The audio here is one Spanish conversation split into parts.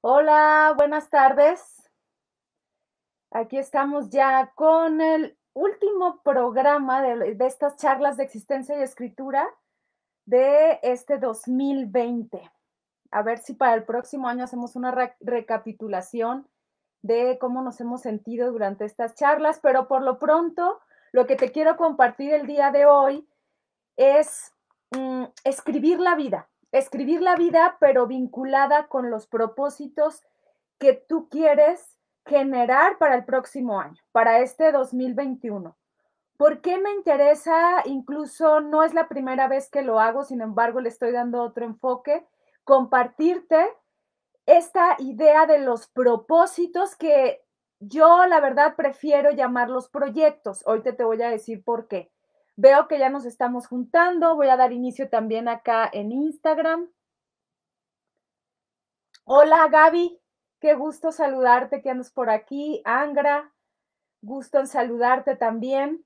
Hola, buenas tardes. Aquí estamos ya con el último programa de, estas charlas de existencia y escritura de este 2020. A ver si para el próximo año hacemos una recapitulación de cómo nos hemos sentido durante estas charlas, pero por lo pronto lo que te quiero compartir el día de hoy es mm, escribir la vida escribir la vida, pero vinculada con los propósitos que tú quieres generar para el próximo año, para este 2021. ¿Por qué me interesa? Incluso no es la primera vez que lo hago, sin embargo le estoy dando otro enfoque, compartirte esta idea de los propósitos que yo la verdad prefiero llamar los proyectos. Hoy te, te voy a decir por qué. Veo que ya nos estamos juntando. Voy a dar inicio también acá en Instagram. Hola Gaby, qué gusto saludarte que andas por aquí. Angra, gusto en saludarte también.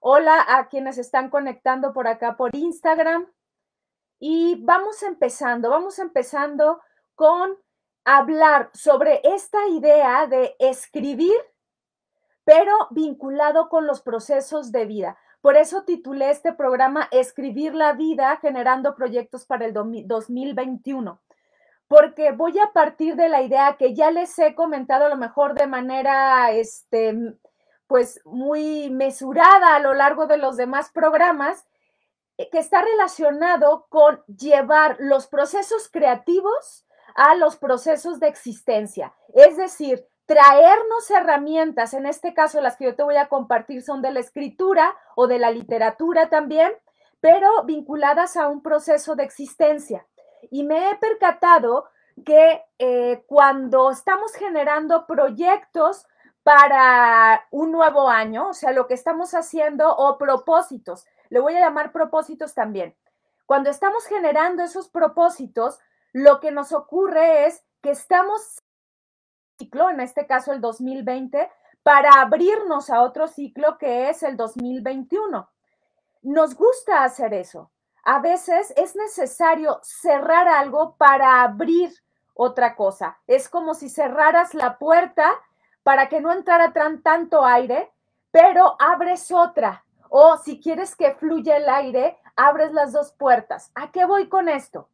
Hola a quienes están conectando por acá por Instagram. Y vamos empezando, vamos empezando con hablar sobre esta idea de escribir, pero vinculado con los procesos de vida. Por eso titulé este programa Escribir la vida generando proyectos para el 2021 porque voy a partir de la idea que ya les he comentado a lo mejor de manera, este, pues muy mesurada a lo largo de los demás programas, eh, que está relacionado con llevar los procesos creativos a los procesos de existencia. Es decir, traernos herramientas, en este caso las que yo te voy a compartir son de la escritura o de la literatura también, pero vinculadas a un proceso de existencia. Y me he percatado que eh, cuando estamos generando proyectos para un nuevo año, o sea, lo que estamos haciendo, o propósitos, le voy a llamar propósitos también, cuando estamos generando esos propósitos, lo que nos ocurre es que estamos ciclo, en este caso el 2020, para abrirnos a otro ciclo que es el 2021. Nos gusta hacer eso. A veces es necesario cerrar algo para abrir otra cosa. Es como si cerraras la puerta para que no entrara tan, tanto aire, pero abres otra. O si quieres que fluya el aire, abres las dos puertas. ¿A qué voy con esto?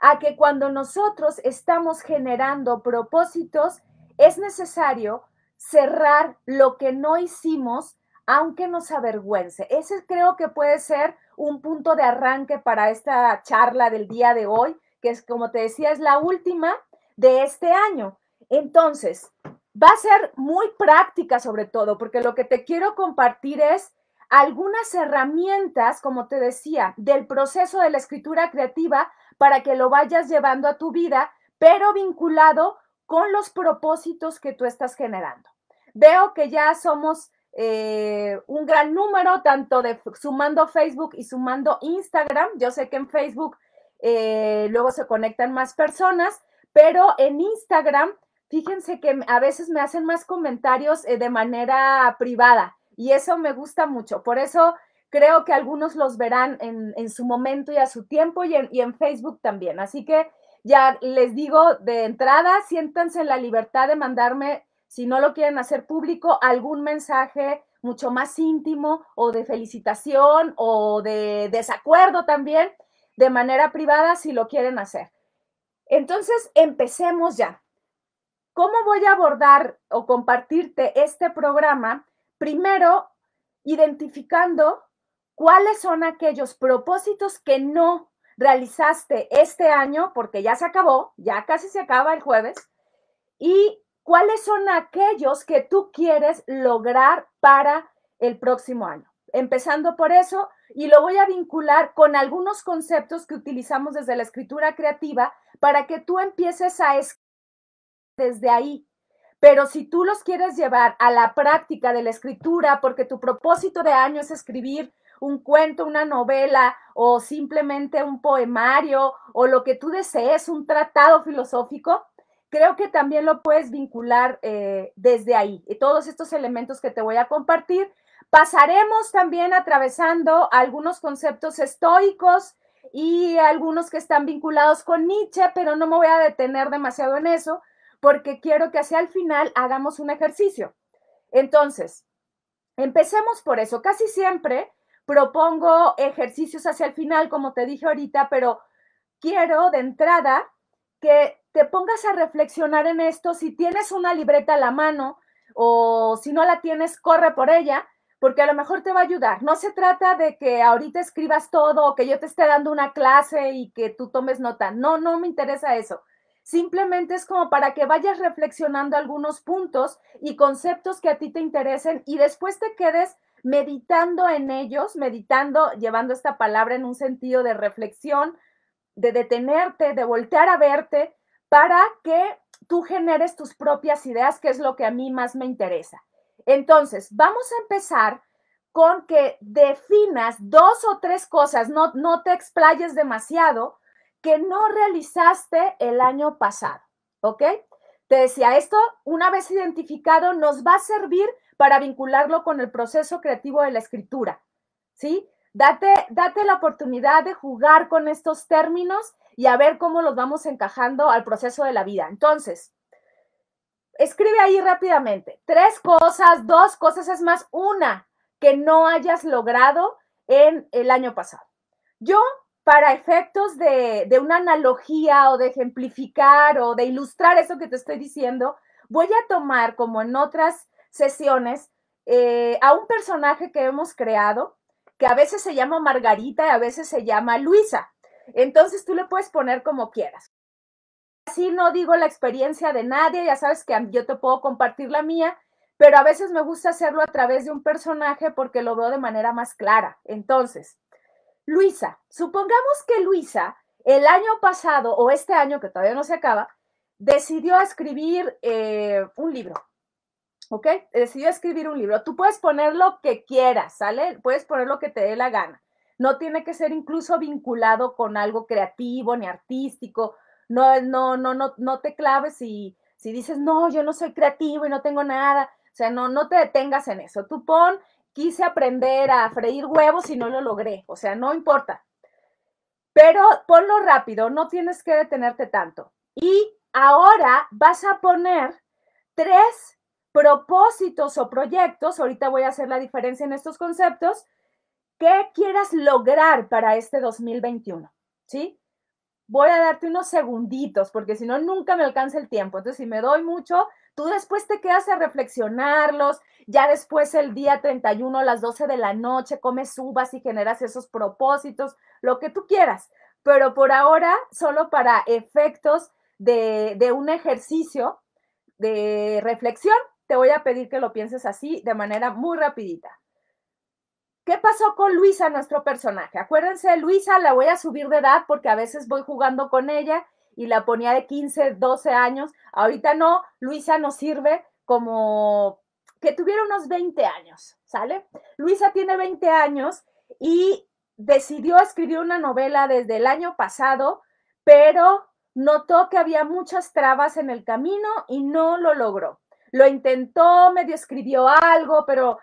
A que cuando nosotros estamos generando propósitos, es necesario cerrar lo que no hicimos, aunque nos avergüence. Ese creo que puede ser un punto de arranque para esta charla del día de hoy, que es, como te decía, es la última de este año. Entonces, va a ser muy práctica sobre todo, porque lo que te quiero compartir es algunas herramientas, como te decía, del proceso de la escritura creativa para que lo vayas llevando a tu vida, pero vinculado con los propósitos que tú estás generando. Veo que ya somos eh, un gran número, tanto de sumando Facebook y sumando Instagram. Yo sé que en Facebook eh, luego se conectan más personas, pero en Instagram, fíjense que a veces me hacen más comentarios eh, de manera privada y eso me gusta mucho. Por eso creo que algunos los verán en, su momento y a su tiempo y en, Facebook también. Así que ya les digo de entrada, siéntanse en la libertad de mandarme, si no lo quieren hacer público, algún mensaje mucho más íntimo o de felicitación o de desacuerdo también, de manera privada si lo quieren hacer. Entonces, empecemos ya. ¿Cómo voy a abordar o compartirte este programa? Primero, identificando cuáles son aquellos propósitos que no realizaste este año, porque ya se acabó, ya casi se acaba el jueves, y cuáles son aquellos que tú quieres lograr para el próximo año. Empezando por eso, y lo voy a vincular con algunos conceptos que utilizamos desde la escritura creativa para que tú empieces a escribir desde ahí, pero si tú los quieres llevar a la práctica de la escritura, porque tu propósito de año es escribir un cuento, una novela o simplemente un poemario o lo que tú desees, un tratado filosófico, creo que también lo puedes vincular eh, desde ahí. todos estos elementos que te voy a compartir. Pasaremos también atravesando algunos conceptos estoicos y algunos que están vinculados con Nietzsche, pero no me voy a detener demasiado en eso porque quiero que hacia el final hagamos un ejercicio. Entonces, empecemos por eso. Casi siempre Propongo ejercicios hacia el final, como te dije ahorita, pero quiero de entrada que te pongas a reflexionar en esto. Si tienes una libreta a la mano o si no la tienes, corre por ella, porque a lo mejor te va a ayudar. No se trata de que ahorita escribas todo o que yo te esté dando una clase y que tú tomes nota. No, no me interesa eso. Simplemente es como para que vayas reflexionando algunos puntos y conceptos que a ti te interesen y después te quedes meditando en ellos, meditando, llevando esta palabra en un sentido de reflexión, de detenerte, de voltear a verte, para que tú generes tus propias ideas, que es lo que a mí más me interesa. Entonces, vamos a empezar con que definas dos o tres cosas, no, no te explayes demasiado, que no realizaste el año pasado, ¿ok? Te decía, esto una vez identificado nos va a servir para vincularlo con el proceso creativo de la escritura, ¿sí? Date, la oportunidad de jugar con estos términos y a ver cómo los vamos encajando al proceso de la vida. Entonces, escribe ahí rápidamente, tres cosas, dos cosas, es más, una que no hayas logrado en el año pasado. Yo, para efectos de, de, una analogía o de ejemplificar o de ilustrar eso que te estoy diciendo, voy a tomar, como en otras sesiones eh, a un personaje que hemos creado, que a veces se llama Margarita y a veces se llama Luisa. Entonces tú le puedes poner como quieras. Así no digo la experiencia de nadie, ya sabes que yo te puedo compartir la mía, pero a veces me gusta hacerlo a través de un personaje porque lo veo de manera más clara. Entonces, Luisa, supongamos que Luisa el año pasado o este año que todavía no se acaba, decidió escribir eh, un libro. ¿ok? Decidió escribir un libro. Tú puedes poner lo que quieras, ¿sale? Puedes poner lo que te dé la gana. No tiene que ser incluso vinculado con algo creativo ni artístico. No, no, no, no, no te claves y si dices, no, yo no soy creativo y no tengo nada. O sea, no, no te detengas en eso. Tú pon, quise aprender a freír huevos y no lo logré. O sea, no importa. Pero ponlo rápido, no tienes que detenerte tanto. Y ahora vas a poner tres propósitos o proyectos, ahorita voy a hacer la diferencia en estos conceptos, ¿qué quieras lograr para este 2021, ¿sí? Voy a darte unos segunditos porque si no, nunca me alcanza el tiempo. Entonces, si me doy mucho, tú después te quedas a reflexionarlos, ya después el día 31 a las 12 de la noche comes uvas y generas esos propósitos, lo que tú quieras, pero por ahora solo para efectos de, de un ejercicio de reflexión, te voy a pedir que lo pienses así de manera muy rapidita. ¿Qué pasó con Luisa, nuestro personaje? Acuérdense, Luisa la voy a subir de edad porque a veces voy jugando con ella y la ponía de 15, 12 años. Ahorita no, Luisa nos sirve como que tuviera unos 20 años, ¿sale? Luisa tiene 20 años y decidió escribir una novela desde el año pasado, pero notó que había muchas trabas en el camino y no lo logró lo intentó, medio escribió algo, pero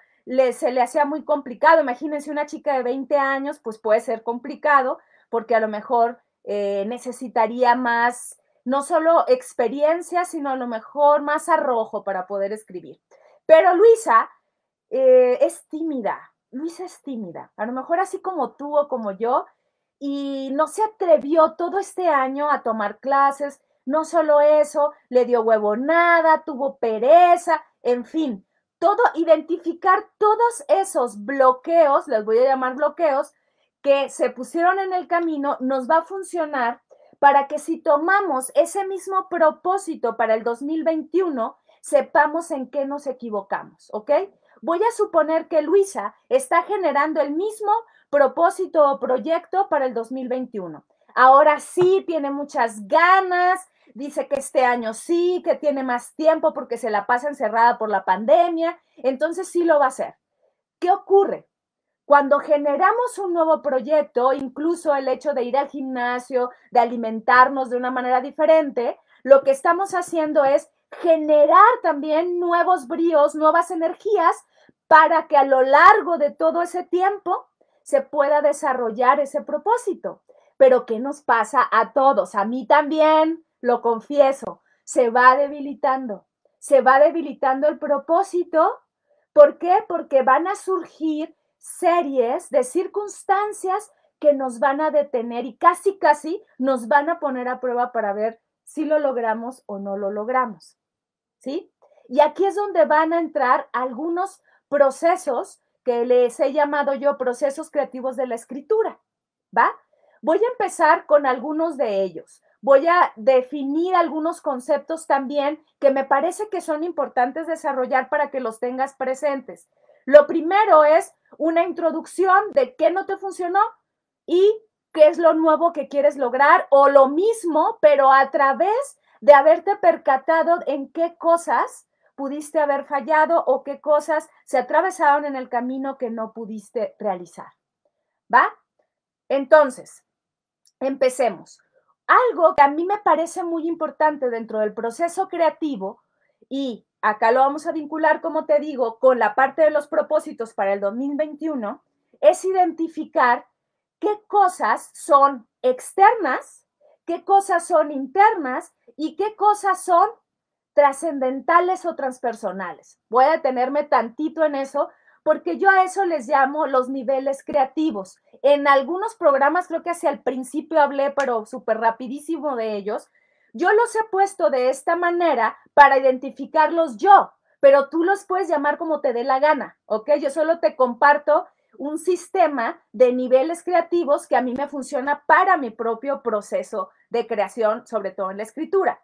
se le hacía muy complicado. Imagínense una chica de 20 años, pues puede ser complicado, porque a lo mejor eh, necesitaría más, no solo experiencia, sino a lo mejor más arrojo para poder escribir. Pero Luisa eh, es tímida, Luisa es tímida, a lo mejor así como tú o como yo, y no se atrevió todo este año a tomar clases, no solo eso, le dio huevo nada, tuvo pereza, en fin, todo, identificar todos esos bloqueos, les voy a llamar bloqueos, que se pusieron en el camino, nos va a funcionar para que si tomamos ese mismo propósito para el 2021, sepamos en qué nos equivocamos, ¿ok? Voy a suponer que Luisa está generando el mismo propósito o proyecto para el 2021. Ahora sí, tiene muchas ganas, dice que este año sí, que tiene más tiempo porque se la pasa encerrada por la pandemia, entonces sí lo va a hacer. ¿Qué ocurre? Cuando generamos un nuevo proyecto, incluso el hecho de ir al gimnasio, de alimentarnos de una manera diferente, lo que estamos haciendo es generar también nuevos bríos, nuevas energías para que a lo largo de todo ese tiempo se pueda desarrollar ese propósito. Pero ¿qué nos pasa a todos? A mí también, lo confieso, se va debilitando, se va debilitando el propósito. ¿Por qué? Porque van a surgir series de circunstancias que nos van a detener y casi, casi nos van a poner a prueba para ver si lo logramos o no lo logramos. ¿Sí? Y aquí es donde van a entrar algunos procesos que les he llamado yo procesos creativos de la escritura. ¿Va? Voy a empezar con algunos de ellos voy a definir algunos conceptos también que me parece que son importantes desarrollar para que los tengas presentes. Lo primero es una introducción de qué no te funcionó y qué es lo nuevo que quieres lograr o lo mismo, pero a través de haberte percatado en qué cosas pudiste haber fallado o qué cosas se atravesaron en el camino que no pudiste realizar. ¿Va? Entonces, empecemos algo que a mí me parece muy importante dentro del proceso creativo y acá lo vamos a vincular, como te digo, con la parte de los propósitos para el 2021, es identificar qué cosas son externas, qué cosas son internas y qué cosas son trascendentales o transpersonales. Voy a detenerme tantito en eso porque yo a eso les llamo los niveles creativos. En algunos programas, creo que hacia el principio hablé, pero súper rapidísimo de ellos, yo los he puesto de esta manera para identificarlos yo, pero tú los puedes llamar como te dé la gana, ¿ok? Yo solo te comparto un sistema de niveles creativos que a mí me funciona para mi propio proceso de creación, sobre todo en la escritura.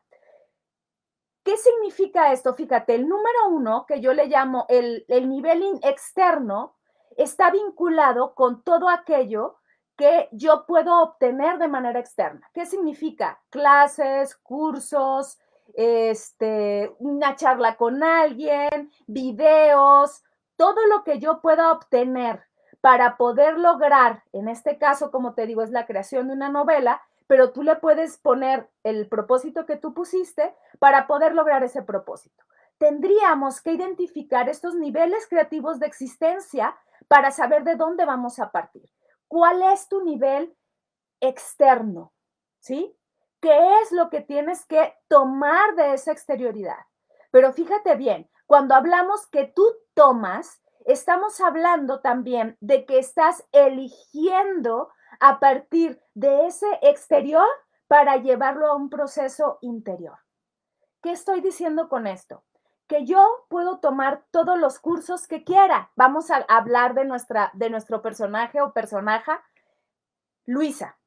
¿Qué significa esto? Fíjate, el número uno, que yo le llamo el, nivel externo, está vinculado con todo aquello que yo puedo obtener de manera externa. ¿Qué significa? Clases, cursos, este, una charla con alguien, videos, todo lo que yo pueda obtener para poder lograr, en este caso, como te digo, es la creación de una novela, pero tú le puedes poner el propósito que tú pusiste para poder lograr ese propósito. Tendríamos que identificar estos niveles creativos de existencia para saber de dónde vamos a partir. ¿Cuál es tu nivel externo? ¿Sí? ¿Qué es lo que tienes que tomar de esa exterioridad? Pero fíjate bien, cuando hablamos que tú tomas, estamos hablando también de que estás eligiendo a partir de ese exterior para llevarlo a un proceso interior. ¿Qué estoy diciendo con esto? Que yo puedo tomar todos los cursos que quiera. Vamos a hablar de, nuestra, de nuestro personaje o personaja, Luisa.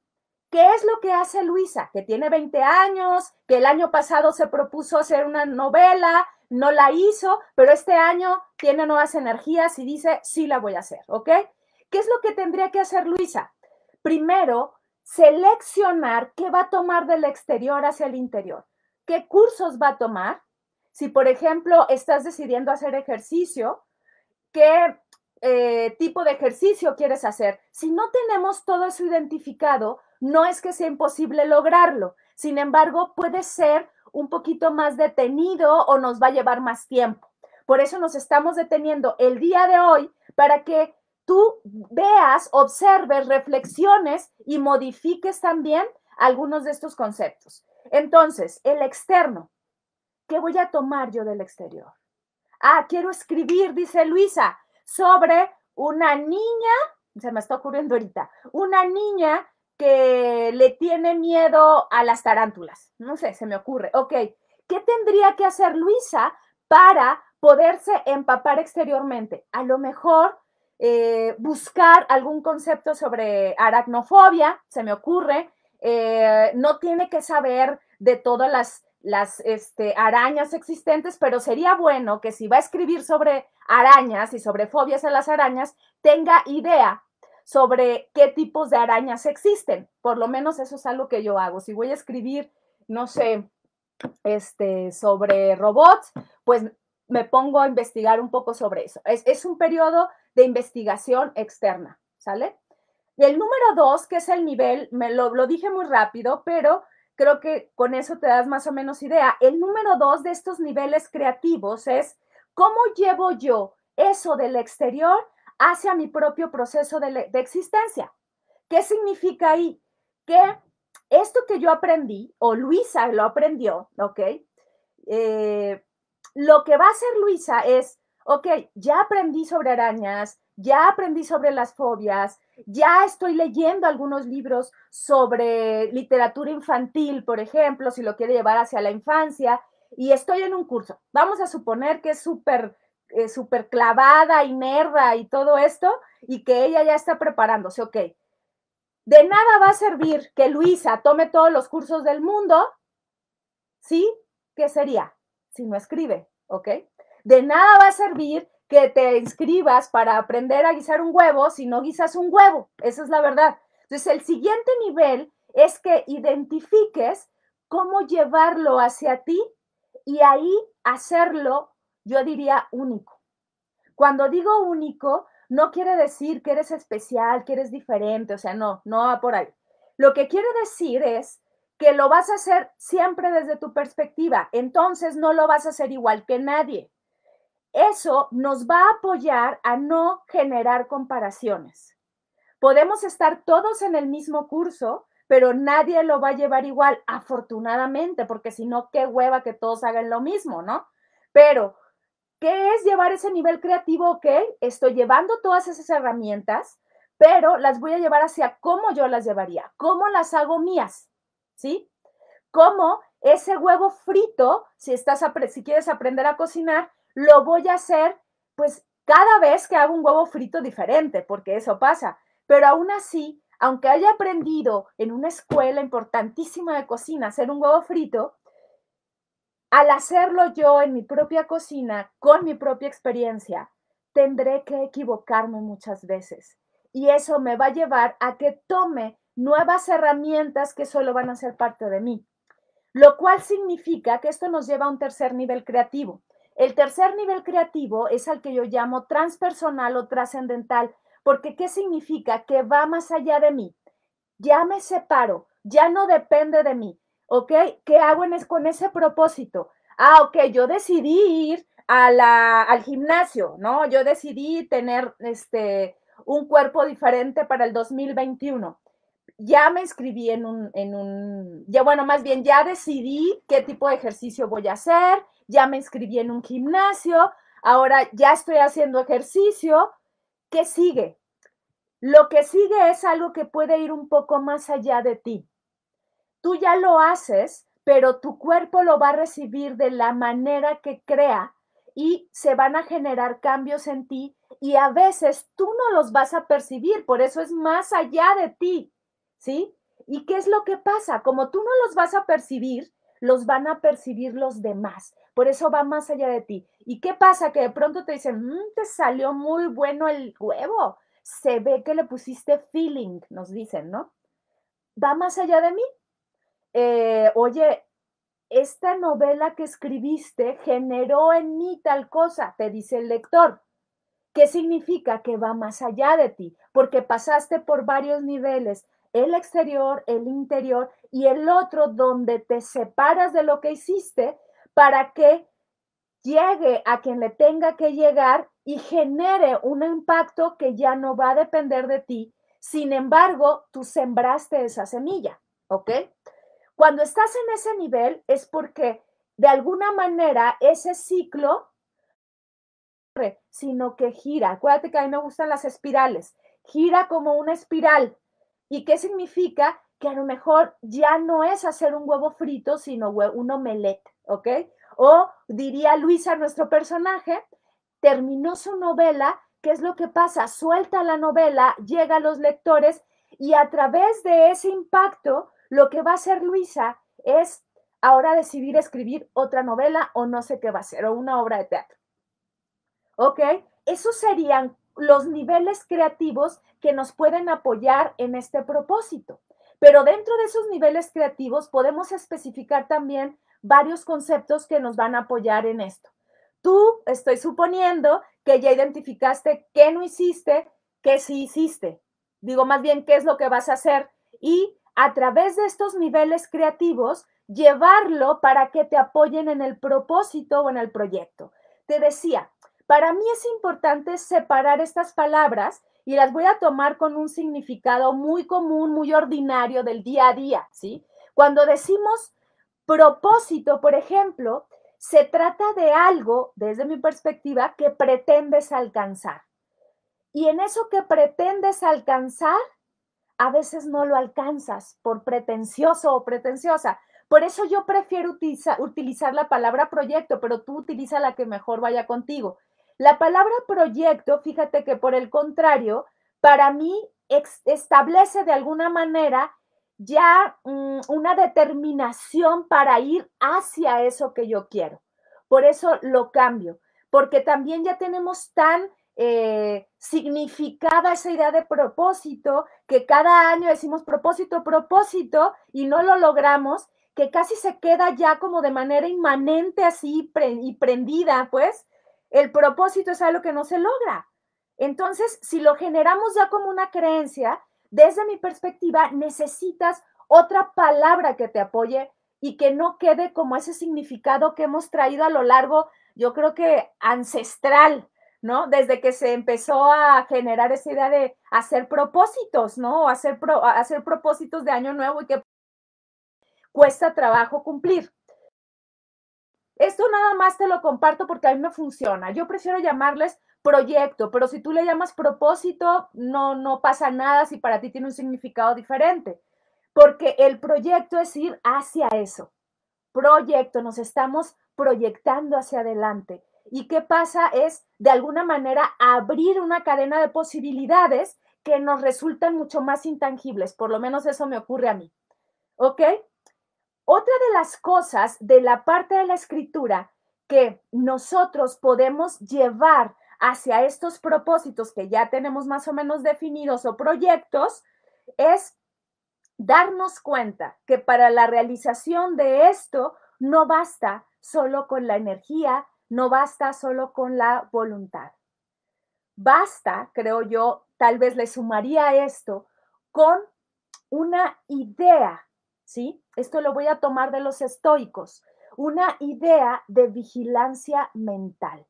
¿Qué es lo que hace Luisa? Que tiene 20 años, que el año pasado se propuso hacer una novela, no la hizo, pero este año tiene nuevas energías y dice, sí la voy a hacer, ¿ok? ¿Qué es lo que tendría que hacer Luisa? primero seleccionar qué va a tomar del exterior hacia el interior, qué cursos va a tomar. Si, por ejemplo, estás decidiendo hacer ejercicio, qué eh, tipo de ejercicio quieres hacer. Si no tenemos todo eso identificado, no es que sea imposible lograrlo. Sin embargo, puede ser un poquito más detenido o nos va a llevar más tiempo. Por eso nos estamos deteniendo el día de hoy para que tú veas, observes, reflexiones y modifiques también algunos de estos conceptos. Entonces, el externo. ¿Qué voy a tomar yo del exterior? Ah, quiero escribir, dice Luisa, sobre una niña, se me está ocurriendo ahorita, una niña que le tiene miedo a las tarántulas. No sé, se me ocurre. Ok, ¿qué tendría que hacer Luisa para poderse empapar exteriormente? A lo mejor eh, buscar algún concepto sobre aracnofobia, se me ocurre. Eh, no tiene que saber de todas las, este, arañas existentes, pero sería bueno que si va a escribir sobre arañas y sobre fobias a las arañas, tenga idea sobre qué tipos de arañas existen. Por lo menos eso es algo que yo hago. Si voy a escribir, no sé, este, sobre robots, pues me pongo a investigar un poco sobre eso. Es, es un periodo de investigación externa, ¿sale? el número dos, que es el nivel, me lo, dije muy rápido, pero creo que con eso te das más o menos idea. El número dos de estos niveles creativos es cómo llevo yo eso del exterior hacia mi propio proceso de, existencia. ¿Qué significa ahí? Que esto que yo aprendí, o Luisa lo aprendió, ¿ok? Eh, lo que va a hacer Luisa es ok, ya aprendí sobre arañas, ya aprendí sobre las fobias, ya estoy leyendo algunos libros sobre literatura infantil, por ejemplo, si lo quiere llevar hacia la infancia, y estoy en un curso. Vamos a suponer que es súper eh, clavada y merda y todo esto, y que ella ya está preparándose, ok. De nada va a servir que Luisa tome todos los cursos del mundo, ¿sí? ¿Qué sería? Si no escribe, ¿ok? De nada va a servir que te inscribas para aprender a guisar un huevo si no guisas un huevo. Esa es la verdad. Entonces, el siguiente nivel es que identifiques cómo llevarlo hacia ti y ahí hacerlo, yo diría, único. Cuando digo único, no quiere decir que eres especial, que eres diferente, o sea, no, no va por ahí. Lo que quiere decir es que lo vas a hacer siempre desde tu perspectiva, entonces no lo vas a hacer igual que nadie. Eso nos va a apoyar a no generar comparaciones. Podemos estar todos en el mismo curso, pero nadie lo va a llevar igual, afortunadamente, porque si no, qué hueva que todos hagan lo mismo, ¿no? Pero, ¿qué es llevar ese nivel creativo? Ok, estoy llevando todas esas herramientas, pero las voy a llevar hacia cómo yo las llevaría, cómo las hago mías, ¿sí? Cómo ese huevo frito, si, estás, si quieres aprender a cocinar, lo voy a hacer pues cada vez que hago un huevo frito diferente, porque eso pasa. Pero aún así, aunque haya aprendido en una escuela importantísima de cocina hacer un huevo frito, al hacerlo yo en mi propia cocina, con mi propia experiencia, tendré que equivocarme muchas veces. Y eso me va a llevar a que tome nuevas herramientas que solo van a ser parte de mí. Lo cual significa que esto nos lleva a un tercer nivel creativo. El tercer nivel creativo es al que yo llamo transpersonal o trascendental, porque ¿qué significa? Que va más allá de mí. Ya me separo, ya no depende de mí. ¿Ok? ¿Qué hago en es, con ese propósito? Ah, ok, yo decidí ir a la, al gimnasio, ¿no? Yo decidí tener este, un cuerpo diferente para el 2021. Ya me inscribí en un, en un, ya bueno, más bien ya decidí qué tipo de ejercicio voy a hacer, ya me inscribí en un gimnasio, ahora ya estoy haciendo ejercicio, ¿qué sigue? Lo que sigue es algo que puede ir un poco más allá de ti. Tú ya lo haces, pero tu cuerpo lo va a recibir de la manera que crea y se van a generar cambios en ti y a veces tú no los vas a percibir, por eso es más allá de ti, ¿sí? ¿Y qué es lo que pasa? Como tú no los vas a percibir, los van a percibir los demás. Por eso va más allá de ti. ¿Y qué pasa? Que de pronto te dicen, mm, te salió muy bueno el huevo. Se ve que le pusiste feeling, nos dicen, ¿no? Va más allá de mí. Eh, oye, esta novela que escribiste generó en mí tal cosa, te dice el lector. ¿Qué significa? Que va más allá de ti, porque pasaste por varios niveles, el exterior, el interior y el otro donde te separas de lo que hiciste para que llegue a quien le tenga que llegar y genere un impacto que ya no va a depender de ti. Sin embargo, tú sembraste esa semilla, ¿ok? Cuando estás en ese nivel es porque de alguna manera ese ciclo, sino que gira. Acuérdate que a mí me gustan las espirales. Gira como una espiral. ¿Y qué significa? Que a lo mejor ya no es hacer un huevo frito, sino un omelette. ¿ok? O diría Luisa, nuestro personaje, terminó su novela, ¿qué es lo que pasa? Suelta la novela, llega a los lectores y a través de ese impacto, lo que va a hacer Luisa es ahora decidir escribir otra novela o no sé qué va a ser, o una obra de teatro. ¿Ok? Esos serían los niveles creativos que nos pueden apoyar en este propósito. Pero dentro de esos niveles creativos podemos especificar también varios conceptos que nos van a apoyar en esto. Tú, estoy suponiendo que ya identificaste qué no hiciste, qué sí hiciste. Digo más bien qué es lo que vas a hacer y a través de estos niveles creativos llevarlo para que te apoyen en el propósito o en el proyecto. Te decía, para mí es importante separar estas palabras y las voy a tomar con un significado muy común, muy ordinario del día a día, ¿sí? Cuando decimos Propósito, por ejemplo, se trata de algo, desde mi perspectiva, que pretendes alcanzar. Y en eso que pretendes alcanzar, a veces no lo alcanzas por pretencioso o pretenciosa. Por eso yo prefiero utilizar la palabra proyecto, pero tú utiliza la que mejor vaya contigo. La palabra proyecto, fíjate que por el contrario, para mí establece de alguna manera ya mm, una determinación para ir hacia eso que yo quiero. Por eso lo cambio, porque también ya tenemos tan eh, significada esa idea de propósito, que cada año decimos propósito, propósito, y no lo logramos, que casi se queda ya como de manera inmanente así y prendida, pues el propósito es algo que no se logra. Entonces, si lo generamos ya como una creencia, desde mi perspectiva, necesitas otra palabra que te apoye y que no quede como ese significado que hemos traído a lo largo, yo creo que ancestral, ¿no? Desde que se empezó a generar esa idea de hacer propósitos, ¿no? hacer, hacer propósitos de año nuevo y que cuesta trabajo cumplir. Esto nada más te lo comparto porque a mí me funciona. Yo prefiero llamarles proyecto, pero si tú le llamas propósito, no, no pasa nada si para ti tiene un significado diferente, porque el proyecto es ir hacia eso. Proyecto, nos estamos proyectando hacia adelante. ¿Y qué pasa? Es, de alguna manera, abrir una cadena de posibilidades que nos resultan mucho más intangibles. Por lo menos eso me ocurre a mí. ¿Ok? Otra de las cosas de la parte de la escritura que nosotros podemos llevar hacia estos propósitos que ya tenemos más o menos definidos o proyectos es darnos cuenta que para la realización de esto no basta solo con la energía, no basta solo con la voluntad. Basta, creo yo, tal vez le sumaría esto con una idea, ¿sí? Esto lo voy a tomar de los estoicos, una idea de vigilancia mental,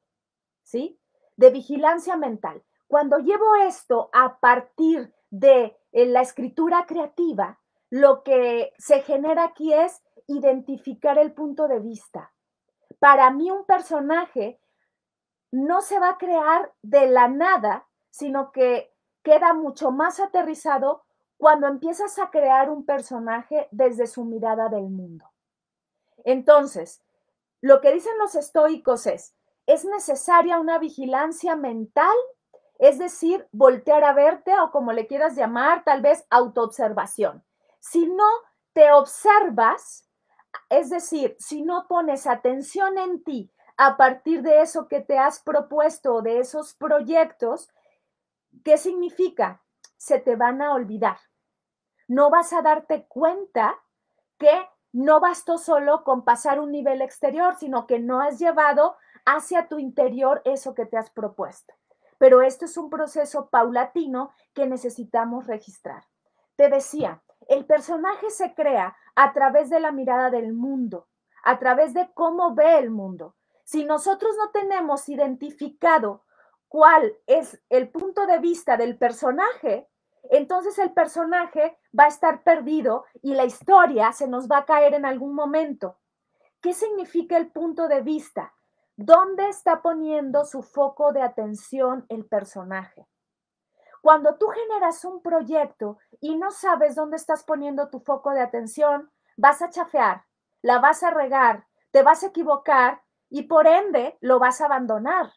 ¿sí? de vigilancia mental. Cuando llevo esto a partir de eh, la escritura creativa, lo que se genera aquí es identificar el punto de vista. Para mí un personaje no se va a crear de la nada, sino que queda mucho más aterrizado cuando empiezas a crear un personaje desde su mirada del mundo. Entonces, lo que dicen los estoicos es, es necesaria una vigilancia mental, es decir, voltear a verte o como le quieras llamar, tal vez autoobservación. Si no te observas, es decir, si no pones atención en ti a partir de eso que te has propuesto o de esos proyectos, ¿qué significa? Se te van a olvidar. No vas a darte cuenta que no bastó solo con pasar un nivel exterior, sino que no has llevado hacia tu interior eso que te has propuesto. Pero esto es un proceso paulatino que necesitamos registrar. Te decía, el personaje se crea a través de la mirada del mundo, a través de cómo ve el mundo. Si nosotros no tenemos identificado cuál es el punto de vista del personaje, entonces el personaje va a estar perdido y la historia se nos va a caer en algún momento. ¿Qué significa el punto de vista? ¿Dónde está poniendo su foco de atención el personaje? Cuando tú generas un proyecto y no sabes dónde estás poniendo tu foco de atención, vas a chafear, la vas a regar, te vas a equivocar y por ende lo vas a abandonar.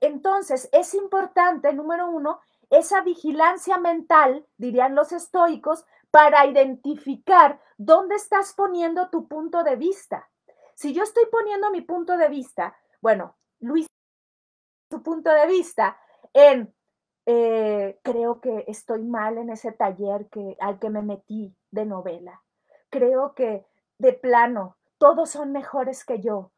Entonces, es importante, número uno, esa vigilancia mental, dirían los estoicos, para identificar dónde estás poniendo tu punto de vista. Si yo estoy poniendo mi punto de vista bueno, Luis, su punto de vista en, eh, creo que estoy mal en ese taller que, al que me metí de novela. Creo que de plano, todos son mejores que yo.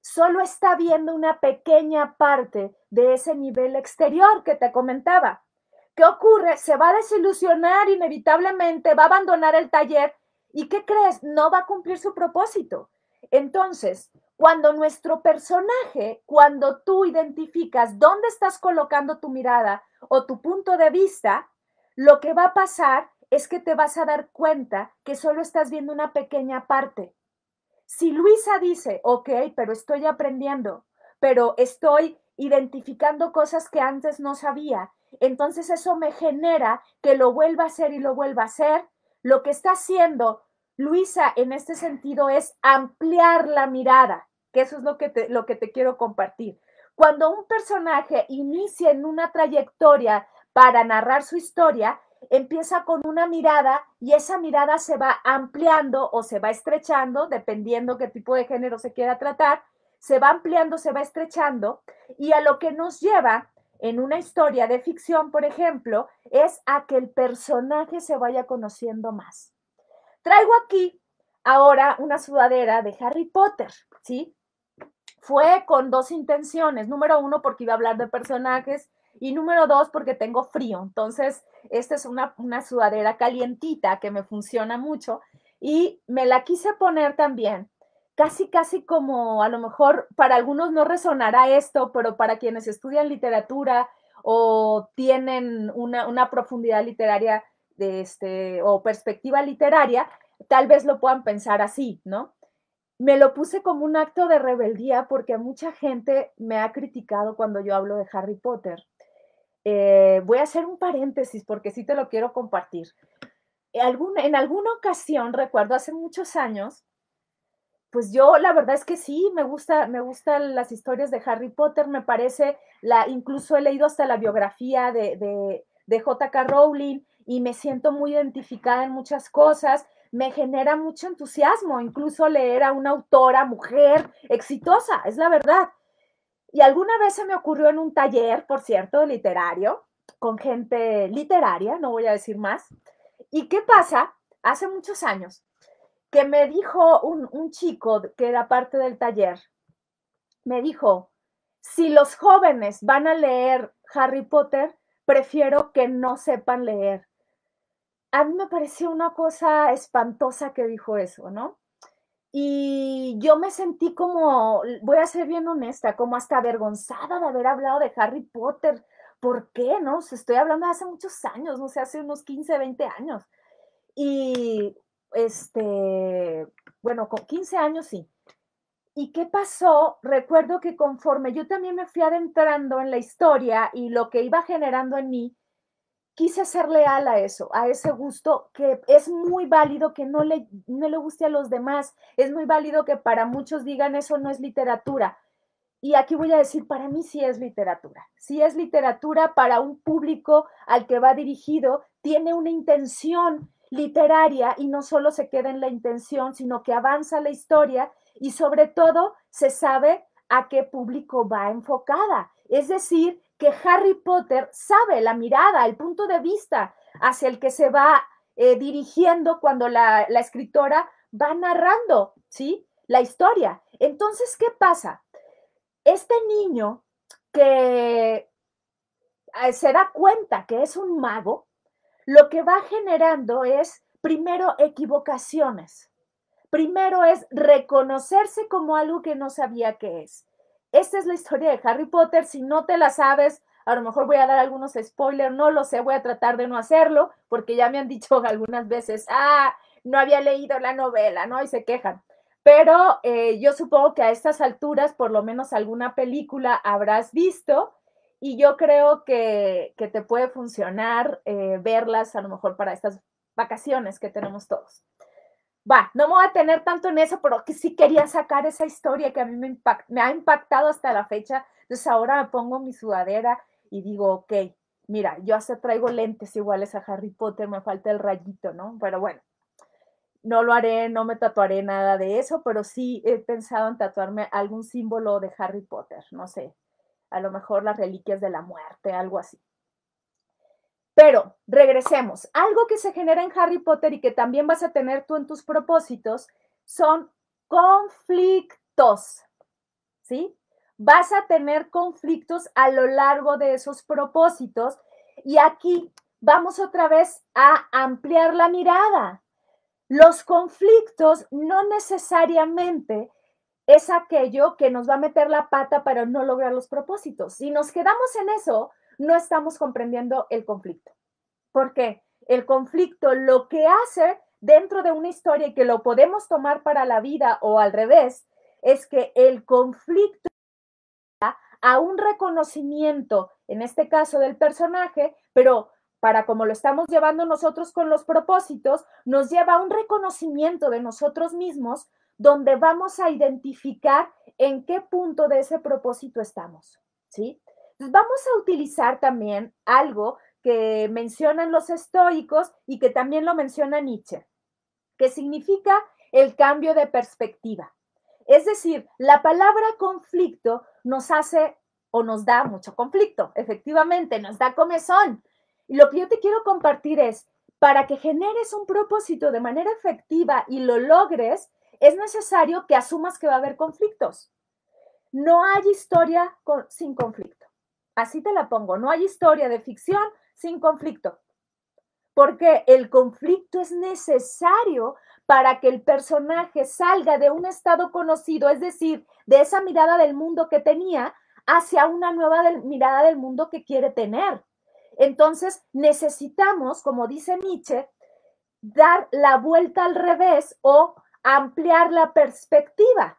Solo está viendo una pequeña parte de ese nivel exterior que te comentaba. ¿Qué ocurre? Se va a desilusionar inevitablemente, va a abandonar el taller y ¿qué crees? No va a cumplir su propósito. Entonces, cuando nuestro personaje, cuando tú identificas dónde estás colocando tu mirada o tu punto de vista, lo que va a pasar es que te vas a dar cuenta que solo estás viendo una pequeña parte. Si Luisa dice, ok, pero estoy aprendiendo, pero estoy identificando cosas que antes no sabía, entonces eso me genera que lo vuelva a hacer y lo vuelva a hacer. Lo que está haciendo Luisa en este sentido es ampliar la mirada que eso es lo que te, lo que te quiero compartir. Cuando un personaje inicia en una trayectoria para narrar su historia, empieza con una mirada y esa mirada se va ampliando o se va estrechando, dependiendo qué tipo de género se quiera tratar, se va ampliando, se va estrechando y a lo que nos lleva en una historia de ficción, por ejemplo, es a que el personaje se vaya conociendo más. Traigo aquí ahora una sudadera de Harry Potter, ¿sí? fue con dos intenciones. Número uno, porque iba a hablar de personajes y número dos, porque tengo frío. Entonces, esta es una, sudadera calientita que me funciona mucho y me la quise poner también. Casi, casi como a lo mejor para algunos no resonará esto, pero para quienes estudian literatura o tienen una, una profundidad literaria de este, o perspectiva literaria, tal vez lo puedan pensar así, ¿no? me lo puse como un acto de rebeldía porque mucha gente me ha criticado cuando yo hablo de Harry Potter. Eh, voy a hacer un paréntesis porque sí te lo quiero compartir. Eh, en alguna, ocasión, recuerdo hace muchos años, pues yo la verdad es que sí, me gusta, me gustan las historias de Harry Potter, me parece, la, incluso he leído hasta la biografía de, de J.K. Rowling y me siento muy identificada en muchas cosas me genera mucho entusiasmo, incluso leer a una autora mujer exitosa, es la verdad. Y alguna vez se me ocurrió en un taller, por cierto, literario, con gente literaria, no voy a decir más. ¿Y qué pasa? Hace muchos años que me dijo un, chico que era parte del taller, me dijo, si los jóvenes van a leer Harry Potter, prefiero que no sepan leer a mí me pareció una cosa espantosa que dijo eso, ¿no? Y yo me sentí como, voy a ser bien honesta, como hasta avergonzada de haber hablado de Harry Potter. ¿Por qué? No, estoy hablando de hace muchos años, no sé, hace unos 15, 20 años. Y, este, bueno, con 15 años sí. ¿Y qué pasó? Recuerdo que conforme yo también me fui adentrando en la historia y lo que iba generando en mí, quise ser leal a eso, a ese gusto que es muy válido que no le, le guste a los demás, es muy válido que para muchos digan eso no es literatura. Y aquí voy a decir, para mí sí es literatura, sí es literatura para un público al que va dirigido, tiene una intención literaria y no solo se queda en la intención, sino que avanza la historia y sobre todo se sabe a qué público va enfocada. Es decir, que Harry Potter sabe la mirada, el punto de vista hacia el que se va eh, dirigiendo cuando la, la escritora va narrando, ¿sí? La historia. Entonces, ¿qué pasa? Este niño que eh, se da cuenta que es un mago, lo que va generando es primero equivocaciones. Primero es reconocerse como algo que no sabía que es esta es la historia de Harry Potter. Si no te la sabes, a lo mejor voy a dar algunos spoilers, no lo sé, voy a tratar de no hacerlo, porque ya me han dicho algunas veces, ah, no había leído la novela, ¿no? Y se quejan. Pero eh, yo supongo que a estas alturas por lo menos alguna película habrás visto y yo creo que, que te puede funcionar eh, verlas a lo mejor para estas vacaciones que tenemos todos va, no me voy a tener tanto en eso, pero que sí quería sacar esa historia que a mí me, me ha impactado hasta la fecha. Entonces ahora me pongo mi sudadera y digo, ok, mira, yo hasta traigo lentes iguales a Harry Potter, me falta el rayito, ¿no? Pero bueno, no lo haré, no me tatuaré nada de eso, pero sí he pensado en tatuarme algún símbolo de Harry Potter, no sé, a lo mejor las reliquias de la muerte, algo así. Pero regresemos. Algo que se genera en Harry Potter y que también vas a tener tú en tus propósitos son conflictos. ¿Sí? Vas a tener conflictos a lo largo de esos propósitos. Y aquí vamos otra vez a ampliar la mirada. Los conflictos no necesariamente es aquello que nos va a meter la pata para no lograr los propósitos. Si nos quedamos en eso, no estamos comprendiendo el conflicto. ¿Por qué? el conflicto lo que hace dentro de una historia y que lo podemos tomar para la vida o al revés, es que el conflicto a un reconocimiento, en este caso del personaje, pero para como lo estamos llevando nosotros con los propósitos, nos lleva a un reconocimiento de nosotros mismos donde vamos a identificar en qué punto de ese propósito estamos, ¿sí? Pues, vamos a utilizar también algo que mencionan los estoicos y que también lo menciona Nietzsche, que significa el cambio de perspectiva. Es decir, la palabra conflicto nos hace o nos da mucho conflicto, efectivamente, nos da comezón. Y lo que yo te quiero compartir es, para que generes un propósito de manera efectiva y lo logres, es necesario que asumas que va a haber conflictos. No hay historia sin conflicto. Así te la pongo. No hay historia de ficción sin conflicto. Porque el conflicto es necesario para que el personaje salga de un estado conocido, es decir, de esa mirada del mundo que tenía hacia una nueva mirada del mundo que quiere tener. Entonces necesitamos, como dice Nietzsche, dar la vuelta al revés o ampliar la perspectiva.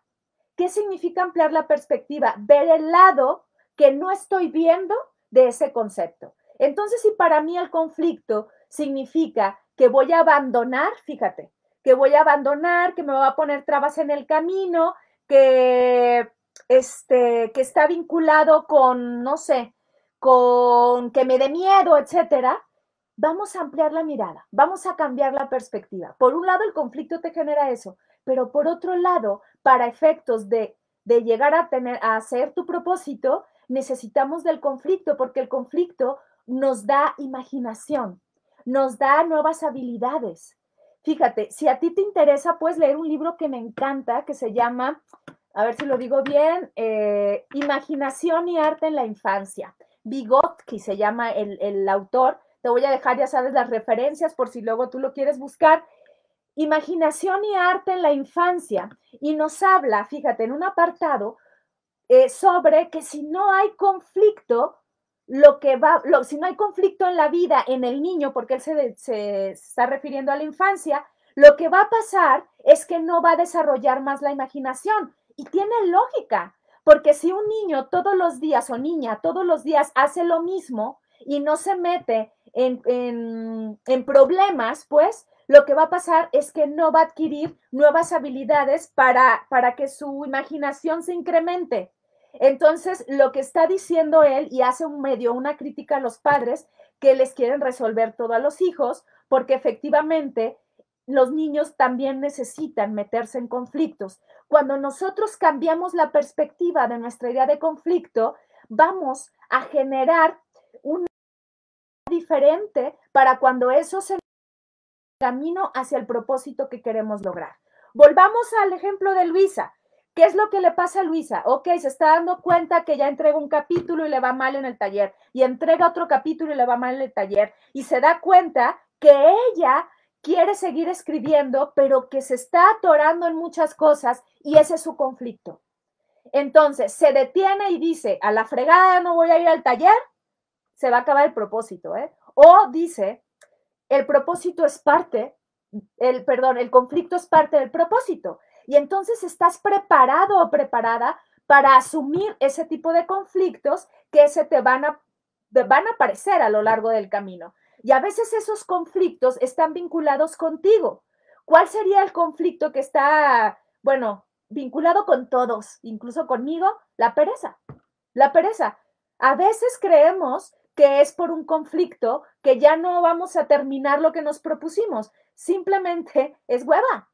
¿Qué significa ampliar la perspectiva? Ver el lado que no estoy viendo de ese concepto. Entonces, si para mí el conflicto significa que voy a abandonar, fíjate, que voy a abandonar, que me va a poner trabas en el camino, que, este, que está vinculado con, no sé, con que me dé miedo, etcétera, vamos a ampliar la mirada, vamos a cambiar la perspectiva. Por un lado, el conflicto te genera eso, pero por otro lado, para efectos de, de llegar a tener, a hacer tu propósito, necesitamos del conflicto porque el conflicto nos da imaginación, nos da nuevas habilidades. Fíjate, si a ti te interesa, puedes leer un libro que me encanta, que se llama, a ver si lo digo bien, eh, Imaginación y Arte en la Infancia. Vygotsky se llama el, el autor. Te voy a dejar, ya sabes, las referencias por si luego tú lo quieres buscar. Imaginación y arte en la infancia. Y nos habla, fíjate, en un apartado eh, sobre que si no hay conflicto, lo que va, si no hay conflicto en la vida, en el niño, porque él se, está refiriendo a la infancia, lo que va a pasar es que no va a desarrollar más la imaginación. Y tiene lógica, porque si un niño todos los días o niña todos los días hace lo mismo y no se mete en, problemas, pues lo que va a pasar es que no va a adquirir nuevas habilidades para, para que su imaginación se incremente. Entonces, lo que está diciendo él y hace un medio, una crítica a los padres que les quieren resolver todo a los hijos, porque efectivamente los niños también necesitan meterse en conflictos. Cuando nosotros cambiamos la perspectiva de nuestra idea de conflicto, vamos a generar una diferente para cuando eso se camino hacia el propósito que queremos lograr. Volvamos al ejemplo de Luisa. ¿Qué es lo que le pasa a Luisa? Ok, se está dando cuenta que ya entrega un capítulo y le va mal en el taller, y entrega otro capítulo y le va mal en el taller, y se da cuenta que ella quiere seguir escribiendo, pero que se está atorando en muchas cosas y ese es su conflicto. Entonces, se detiene y dice, a la fregada no voy a ir al taller, se va a acabar el propósito, ¿eh? O dice, el propósito es parte, el, perdón, el conflicto es parte del propósito. Y entonces estás preparado o preparada para asumir ese tipo de conflictos que se te van a, van a aparecer a lo largo del camino. Y a veces esos conflictos están vinculados contigo. ¿Cuál sería el conflicto que está, bueno, vinculado con todos, incluso conmigo? La pereza. La pereza. A veces creemos que es por un conflicto que ya no vamos a terminar lo que nos propusimos. Simplemente es hueva,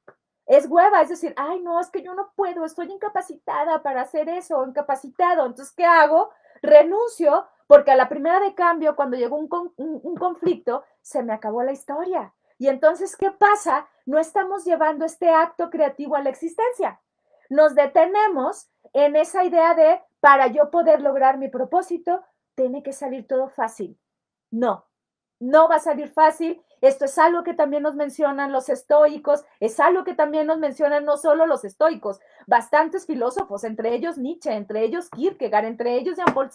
es hueva, es decir, ay, no, es que yo no puedo, estoy incapacitada para hacer eso, incapacitado. Entonces, ¿qué hago? Renuncio, porque a la primera de cambio, cuando llegó un, conflicto, se me acabó la historia. Y entonces, ¿qué pasa? No estamos llevando este acto creativo a la existencia. Nos detenemos en esa idea de, para yo poder lograr mi propósito, tiene que salir todo fácil. No, no va a salir fácil esto es algo que también nos mencionan los estoicos, es algo que también nos mencionan no solo los estoicos, bastantes filósofos, entre ellos Nietzsche, entre ellos Kierkegaard, entre ellos Jean Paul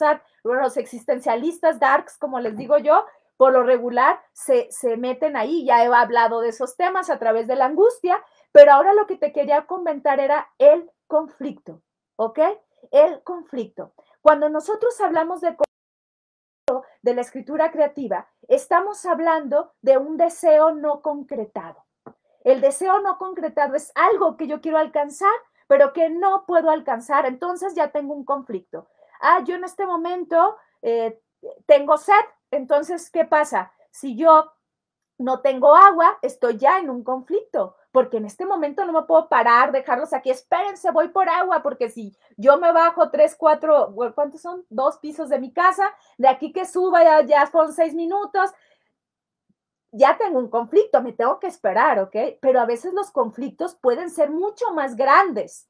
los existencialistas darks, como les digo yo, por lo regular se, se meten ahí. Ya he hablado de esos temas a través de la angustia, pero ahora lo que te quería comentar era el conflicto, ¿ok? El conflicto. Cuando nosotros hablamos de de la escritura creativa, estamos hablando de un deseo no concretado. El deseo no concretado es algo que yo quiero alcanzar, pero que no puedo alcanzar. Entonces ya tengo un conflicto. Ah, yo en este momento eh, tengo sed. Entonces, ¿qué pasa? Si yo no tengo agua, estoy ya en un conflicto, porque en este momento no me puedo parar, dejarlos aquí, espérense, voy por agua, porque si yo me bajo tres, cuatro, ¿cuántos son? Dos pisos de mi casa, de aquí que suba ya, son seis minutos, ya tengo un conflicto, me tengo que esperar, ¿ok? Pero a veces los conflictos pueden ser mucho más grandes.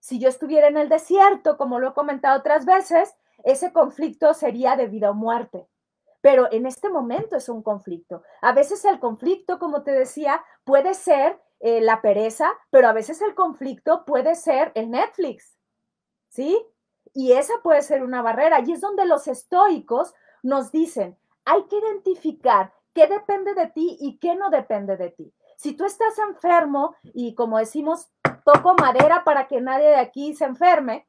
Si yo estuviera en el desierto, como lo he comentado otras veces, ese conflicto sería de vida o muerte pero en este momento es un conflicto. A veces el conflicto, como te decía, puede ser eh, la pereza, pero a veces el conflicto puede ser el Netflix, ¿sí? Y esa puede ser una barrera. Y es donde los estoicos nos dicen, hay que identificar qué depende de ti y qué no depende de ti. Si tú estás enfermo y como decimos, toco madera para que nadie de aquí se enferme,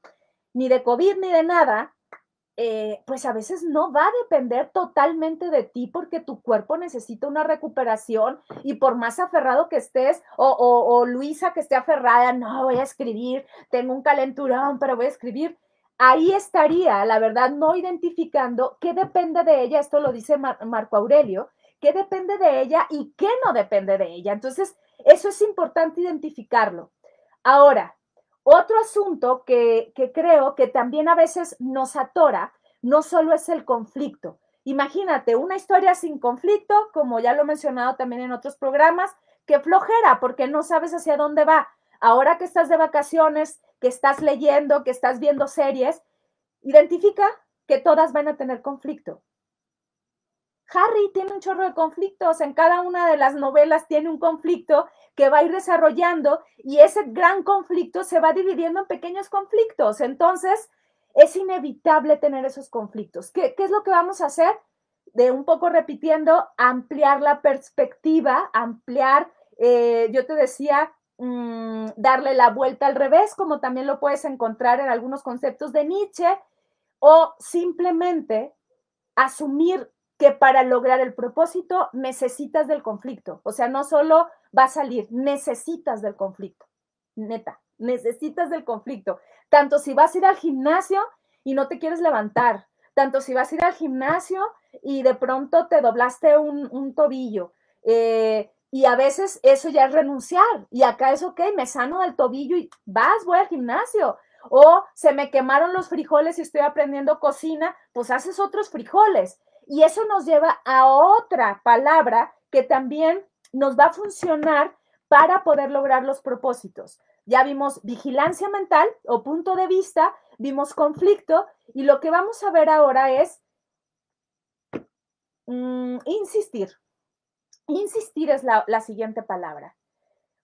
ni de COVID ni de nada, eh, pues a veces no va a depender totalmente de ti porque tu cuerpo necesita una recuperación y por más aferrado que estés o, o, Luisa que esté aferrada, no voy a escribir, tengo un calenturón, pero voy a escribir. Ahí estaría, la verdad, no identificando qué depende de ella, esto lo dice Marco Aurelio, qué depende de ella y qué no depende de ella. Entonces, eso es importante identificarlo. Ahora, otro asunto que, creo que también a veces nos atora no solo es el conflicto. Imagínate, una historia sin conflicto, como ya lo he mencionado también en otros programas, que flojera porque no sabes hacia dónde va. Ahora que estás de vacaciones, que estás leyendo, que estás viendo series, identifica que todas van a tener conflicto. Harry tiene un chorro de conflictos, en cada una de las novelas tiene un conflicto que va a ir desarrollando y ese gran conflicto se va dividiendo en pequeños conflictos. Entonces, es inevitable tener esos conflictos. ¿Qué, es lo que vamos a hacer? De un poco repitiendo, ampliar la perspectiva, ampliar, eh, yo te decía, mm, darle la vuelta al revés, como también lo puedes encontrar en algunos conceptos de Nietzsche, o simplemente asumir que para lograr el propósito necesitas del conflicto. O sea, no solo va a salir, necesitas del conflicto. Neta, necesitas del conflicto. Tanto si vas a ir al gimnasio y no te quieres levantar, tanto si vas a ir al gimnasio y de pronto te doblaste un, tobillo. Eh, y a veces eso ya es renunciar. Y acá es, ok, me sano del tobillo y vas, voy al gimnasio. O se me quemaron los frijoles y estoy aprendiendo cocina, pues haces otros frijoles. Y eso nos lleva a otra palabra que también nos va a funcionar para poder lograr los propósitos. Ya vimos vigilancia mental o punto de vista, vimos conflicto y lo que vamos a ver ahora es mm, insistir. Insistir es la, la siguiente palabra.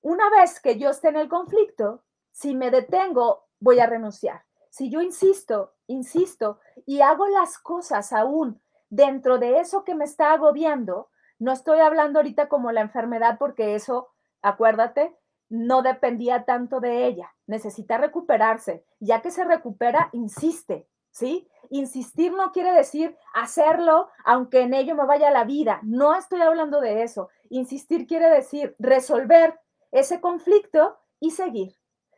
Una vez que yo esté en el conflicto, si me detengo, voy a renunciar. Si yo insisto, insisto, y hago las cosas aún dentro de eso que me está agobiando, no estoy hablando ahorita como la enfermedad porque eso, acuérdate, no dependía tanto de ella. Necesita recuperarse. Ya que se recupera, insiste, ¿sí? Insistir no quiere decir hacerlo aunque en ello me vaya la vida. No estoy hablando de eso. Insistir quiere decir resolver ese conflicto y seguir.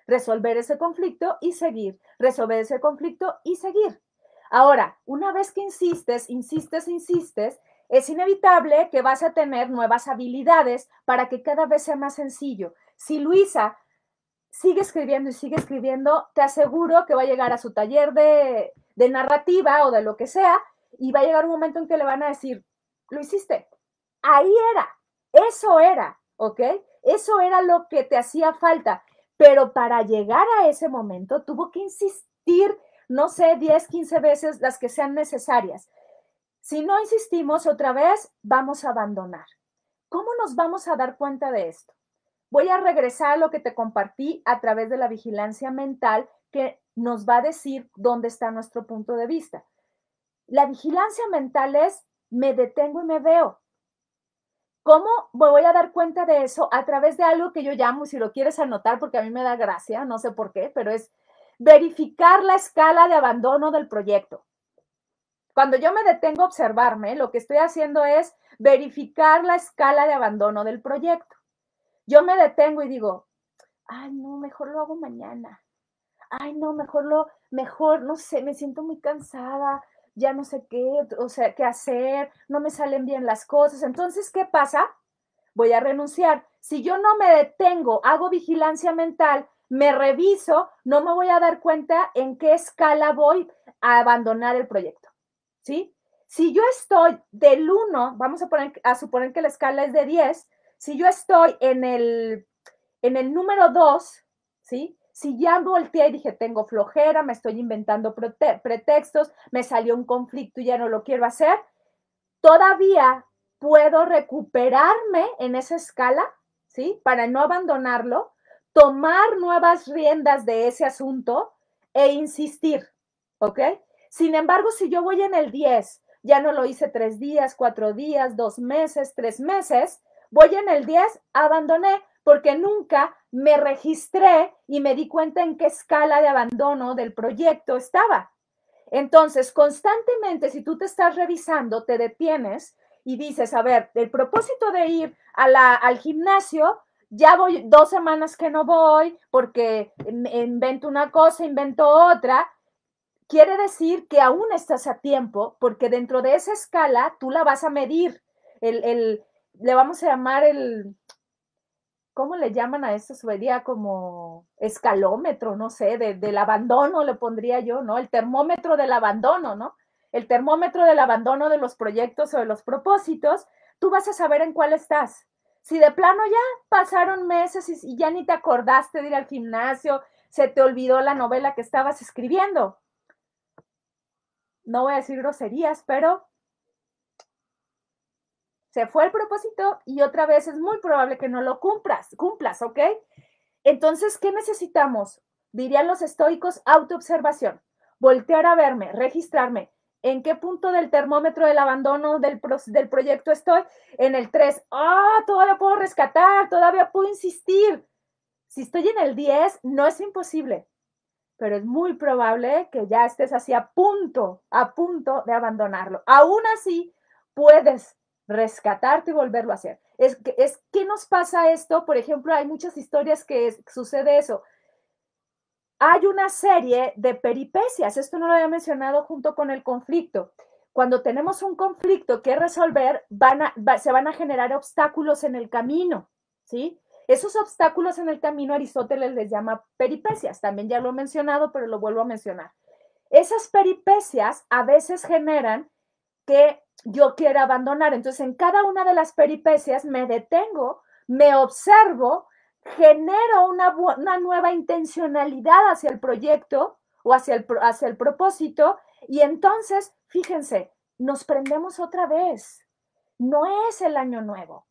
Resolver ese conflicto y seguir. Resolver ese conflicto y seguir. Ahora, una vez que insistes, insistes, insistes, es inevitable que vas a tener nuevas habilidades para que cada vez sea más sencillo. Si Luisa sigue escribiendo y sigue escribiendo, te aseguro que va a llegar a su taller de, narrativa o de lo que sea y va a llegar un momento en que le van a decir, lo hiciste, ahí era, eso era, ¿ok? Eso era lo que te hacía falta. Pero para llegar a ese momento tuvo que insistir no sé, 10, 15 veces las que sean necesarias. Si no insistimos otra vez, vamos a abandonar. ¿Cómo nos vamos a dar cuenta de esto? Voy a regresar a lo que te compartí a través de la vigilancia mental que nos va a decir dónde está nuestro punto de vista. La vigilancia mental es me detengo y me veo. ¿Cómo voy a dar cuenta de eso? A través de algo que yo llamo, si lo quieres anotar, porque a mí me da gracia, no sé por qué, pero es verificar la escala de abandono del proyecto. Cuando yo me detengo a observarme, lo que estoy haciendo es verificar la escala de abandono del proyecto. Yo me detengo y digo, ay, no, mejor lo hago mañana. Ay, no, mejor lo, mejor, no sé, me siento muy cansada, ya no sé qué, o sea, qué hacer, no me salen bien las cosas. Entonces, ¿qué pasa? Voy a renunciar. Si yo no me detengo, hago vigilancia mental, me reviso, no me voy a dar cuenta en qué escala voy a abandonar el proyecto, ¿sí? Si yo estoy del 1, vamos a, poner, a suponer que la escala es de 10, si yo estoy en el, en el número 2, ¿sí? Si ya volteé y dije, tengo flojera, me estoy inventando pretextos, me salió un conflicto y ya no lo quiero hacer, todavía puedo recuperarme en esa escala, ¿sí? Para no abandonarlo tomar nuevas riendas de ese asunto e insistir, ¿ok? Sin embargo, si yo voy en el 10, ya no lo hice tres días, cuatro días, dos meses, tres meses, voy en el 10, abandoné porque nunca me registré y me di cuenta en qué escala de abandono del proyecto estaba. Entonces, constantemente, si tú te estás revisando, te detienes y dices, a ver, el propósito de ir a la, al gimnasio ya voy dos semanas que no voy porque em, invento una cosa, invento otra. Quiere decir que aún estás a tiempo porque dentro de esa escala tú la vas a medir. El, le vamos a llamar el, ¿cómo le llaman a esto? Sería como escalómetro, no sé, del abandono le pondría yo, ¿no? El termómetro del abandono, ¿no? El termómetro del abandono de los proyectos o de los propósitos, tú vas a saber en cuál estás. Si de plano ya pasaron meses y, ya ni te acordaste de ir al gimnasio, se te olvidó la novela que estabas escribiendo. No voy a decir groserías, pero se fue el propósito y otra vez es muy probable que no lo cumplas, cumplas, ¿ok? Entonces, ¿qué necesitamos? Dirían los estoicos, autoobservación, voltear a verme, registrarme. ¿En qué punto del termómetro del abandono del, del proyecto estoy? En el 3. ¡Ah! todavía puedo rescatar, todavía puedo insistir. Si estoy en el 10, no es imposible, pero es muy probable que ya estés así a punto, a punto de abandonarlo. Aún así, puedes rescatarte y volverlo a hacer. Es, es ¿Qué nos pasa esto? Por ejemplo, hay muchas historias que sucede eso hay una serie de peripecias, esto no lo había mencionado junto con el conflicto. Cuando tenemos un conflicto que resolver, se van a generar obstáculos en el camino, ¿sí? Esos obstáculos en el camino Aristóteles les llama peripecias, también ya lo he mencionado, pero lo vuelvo a mencionar. Esas peripecias a veces generan que yo quiera abandonar, entonces en cada una de las peripecias me detengo, me observo genero una, una nueva intencionalidad hacia el proyecto o hacia el, hacia el propósito y entonces, fíjense, nos prendemos otra vez. No es el año nuevo.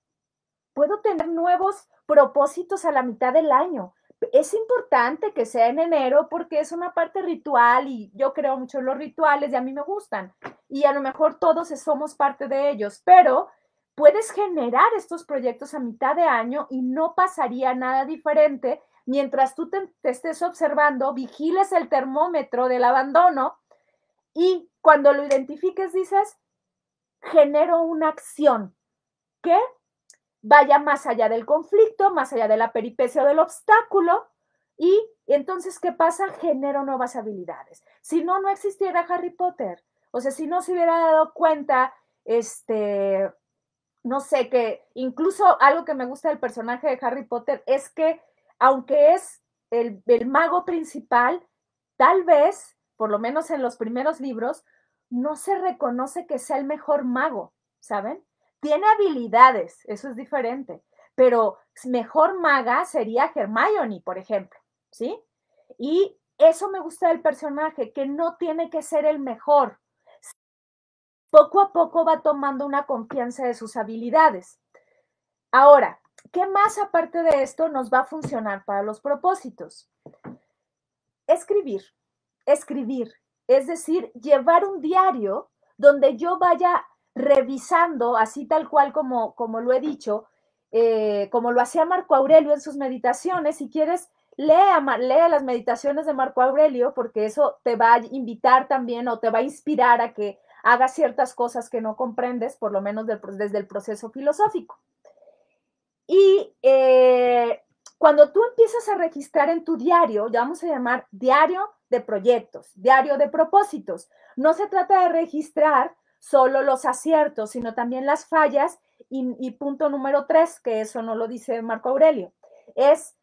Puedo tener nuevos propósitos a la mitad del año. Es importante que sea en enero porque es una parte ritual y yo creo mucho en los rituales y a mí me gustan. Y a lo mejor todos somos parte de ellos, pero puedes generar estos proyectos a mitad de año y no pasaría nada diferente mientras tú te, estés observando, vigiles el termómetro del abandono y cuando lo identifiques dices, genero una acción que vaya más allá del conflicto, más allá de la peripecia o del obstáculo y entonces, ¿qué pasa? Genero nuevas habilidades. Si no, no existiera Harry Potter. O sea, si no se hubiera dado cuenta, este, no sé, que incluso algo que me gusta del personaje de Harry Potter es que, aunque es el, el mago principal, tal vez, por lo menos en los primeros libros, no se reconoce que sea el mejor mago, ¿saben? Tiene habilidades, eso es diferente, pero mejor maga sería Hermione, por ejemplo, ¿sí? Y eso me gusta del personaje, que no tiene que ser el mejor, poco a poco va tomando una confianza de sus habilidades. Ahora, ¿qué más aparte de esto nos va a funcionar para los propósitos? Escribir, escribir, es decir, llevar un diario donde yo vaya revisando, así tal cual como, como lo he dicho, eh, como lo hacía Marco Aurelio en sus meditaciones, si quieres, lee lea las meditaciones de Marco Aurelio porque eso te va a invitar también o te va a inspirar a que, hagas ciertas cosas que no comprendes, por lo menos desde el proceso filosófico. Y eh, cuando tú empiezas a registrar en tu diario, ya vamos a llamar diario de proyectos, diario de propósitos, no se trata de registrar solo los aciertos, sino también las fallas y, punto número tres, que eso no lo dice Marco Aurelio, es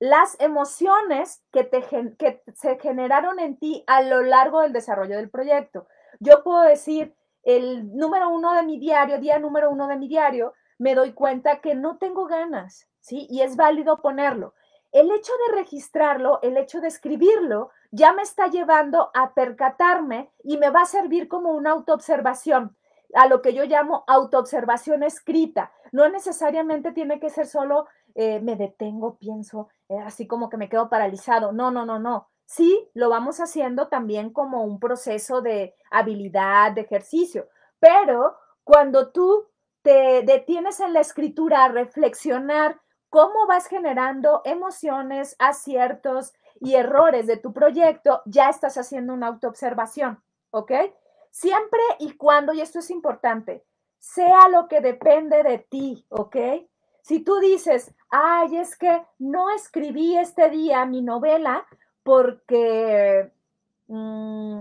las emociones que, te, que se generaron en ti a lo largo del desarrollo del proyecto. Yo puedo decir, el número uno de mi diario, día número uno de mi diario, me doy cuenta que no tengo ganas, ¿sí? Y es válido ponerlo. El hecho de registrarlo, el hecho de escribirlo, ya me está llevando a percatarme y me va a servir como una autoobservación, a lo que yo llamo autoobservación escrita. No necesariamente tiene que ser solo eh, me detengo, pienso, eh, así como que me quedo paralizado. No, no, no, no. Sí, lo vamos haciendo también como un proceso de habilidad, de ejercicio, pero cuando tú te detienes en la escritura a reflexionar cómo vas generando emociones, aciertos y errores de tu proyecto, ya estás haciendo una autoobservación, ¿ok? Siempre y cuando, y esto es importante, sea lo que depende de ti, ¿ok? Si tú dices, ay, es que no escribí este día mi novela porque, mm,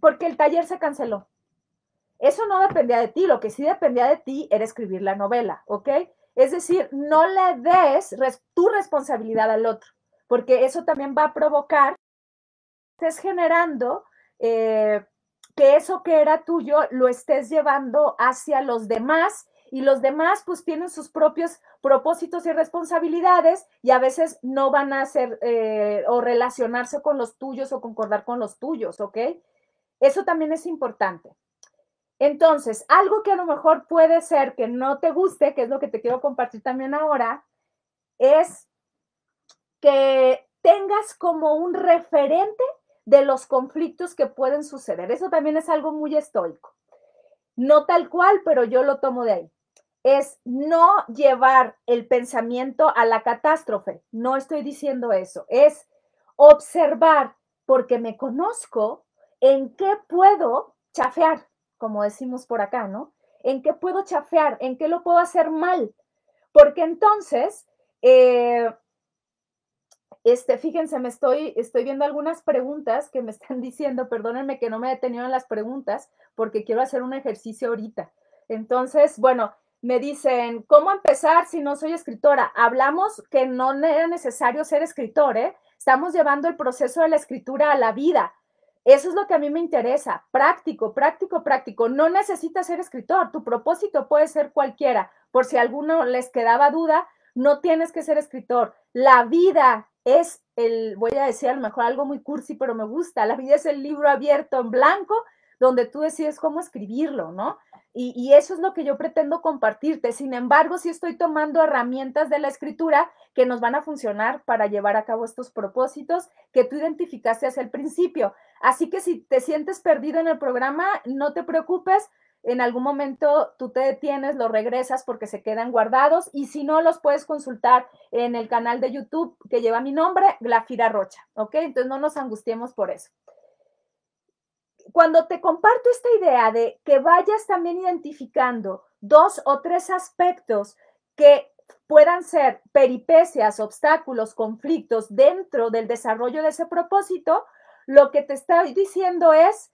porque el taller se canceló. Eso no dependía de ti, lo que sí dependía de ti era escribir la novela, ¿ok? Es decir, no le des tu responsabilidad al otro, porque eso también va a provocar que estés generando eh, que eso que era tuyo lo estés llevando hacia los demás y los demás pues tienen sus propios propósitos y responsabilidades y a veces no van a hacer eh, o relacionarse con los tuyos o concordar con los tuyos, ¿ok? Eso también es importante. Entonces, algo que a lo mejor puede ser que no te guste, que es lo que te quiero compartir también ahora, es que tengas como un referente de los conflictos que pueden suceder. Eso también es algo muy estoico. No tal cual, pero yo lo tomo de ahí es no llevar el pensamiento a la catástrofe. No estoy diciendo eso, es observar porque me conozco en qué puedo chafear, como decimos por acá, ¿no? ¿En qué puedo chafear? ¿En qué lo puedo hacer mal? Porque entonces, eh, este, fíjense, me estoy, estoy viendo algunas preguntas que me están diciendo, perdónenme que no me he detenido en las preguntas, porque quiero hacer un ejercicio ahorita. Entonces, bueno, me dicen, ¿cómo empezar si no soy escritora? Hablamos que no era necesario ser escritor, ¿eh? Estamos llevando el proceso de la escritura a la vida. Eso es lo que a mí me interesa, práctico, práctico, práctico. No necesitas ser escritor, tu propósito puede ser cualquiera. Por si a alguno les quedaba duda, no tienes que ser escritor. La vida es el, voy a decir a lo mejor algo muy cursi, pero me gusta, la vida es el libro abierto en blanco donde tú decides cómo escribirlo, ¿no? Y, eso es lo que yo pretendo compartirte. Sin embargo, sí estoy tomando herramientas de la escritura que nos van a funcionar para llevar a cabo estos propósitos que tú identificaste hacia el principio. Así que si te sientes perdido en el programa, no te preocupes. En algún momento tú te detienes, lo regresas porque se quedan guardados y si no, los puedes consultar en el canal de YouTube que lleva mi nombre, Glafira Rocha, ¿ok? Entonces no nos angustiemos por eso cuando te comparto esta idea de que vayas también identificando dos o tres aspectos que puedan ser peripecias, obstáculos, conflictos dentro del desarrollo de ese propósito, lo que te estoy diciendo es,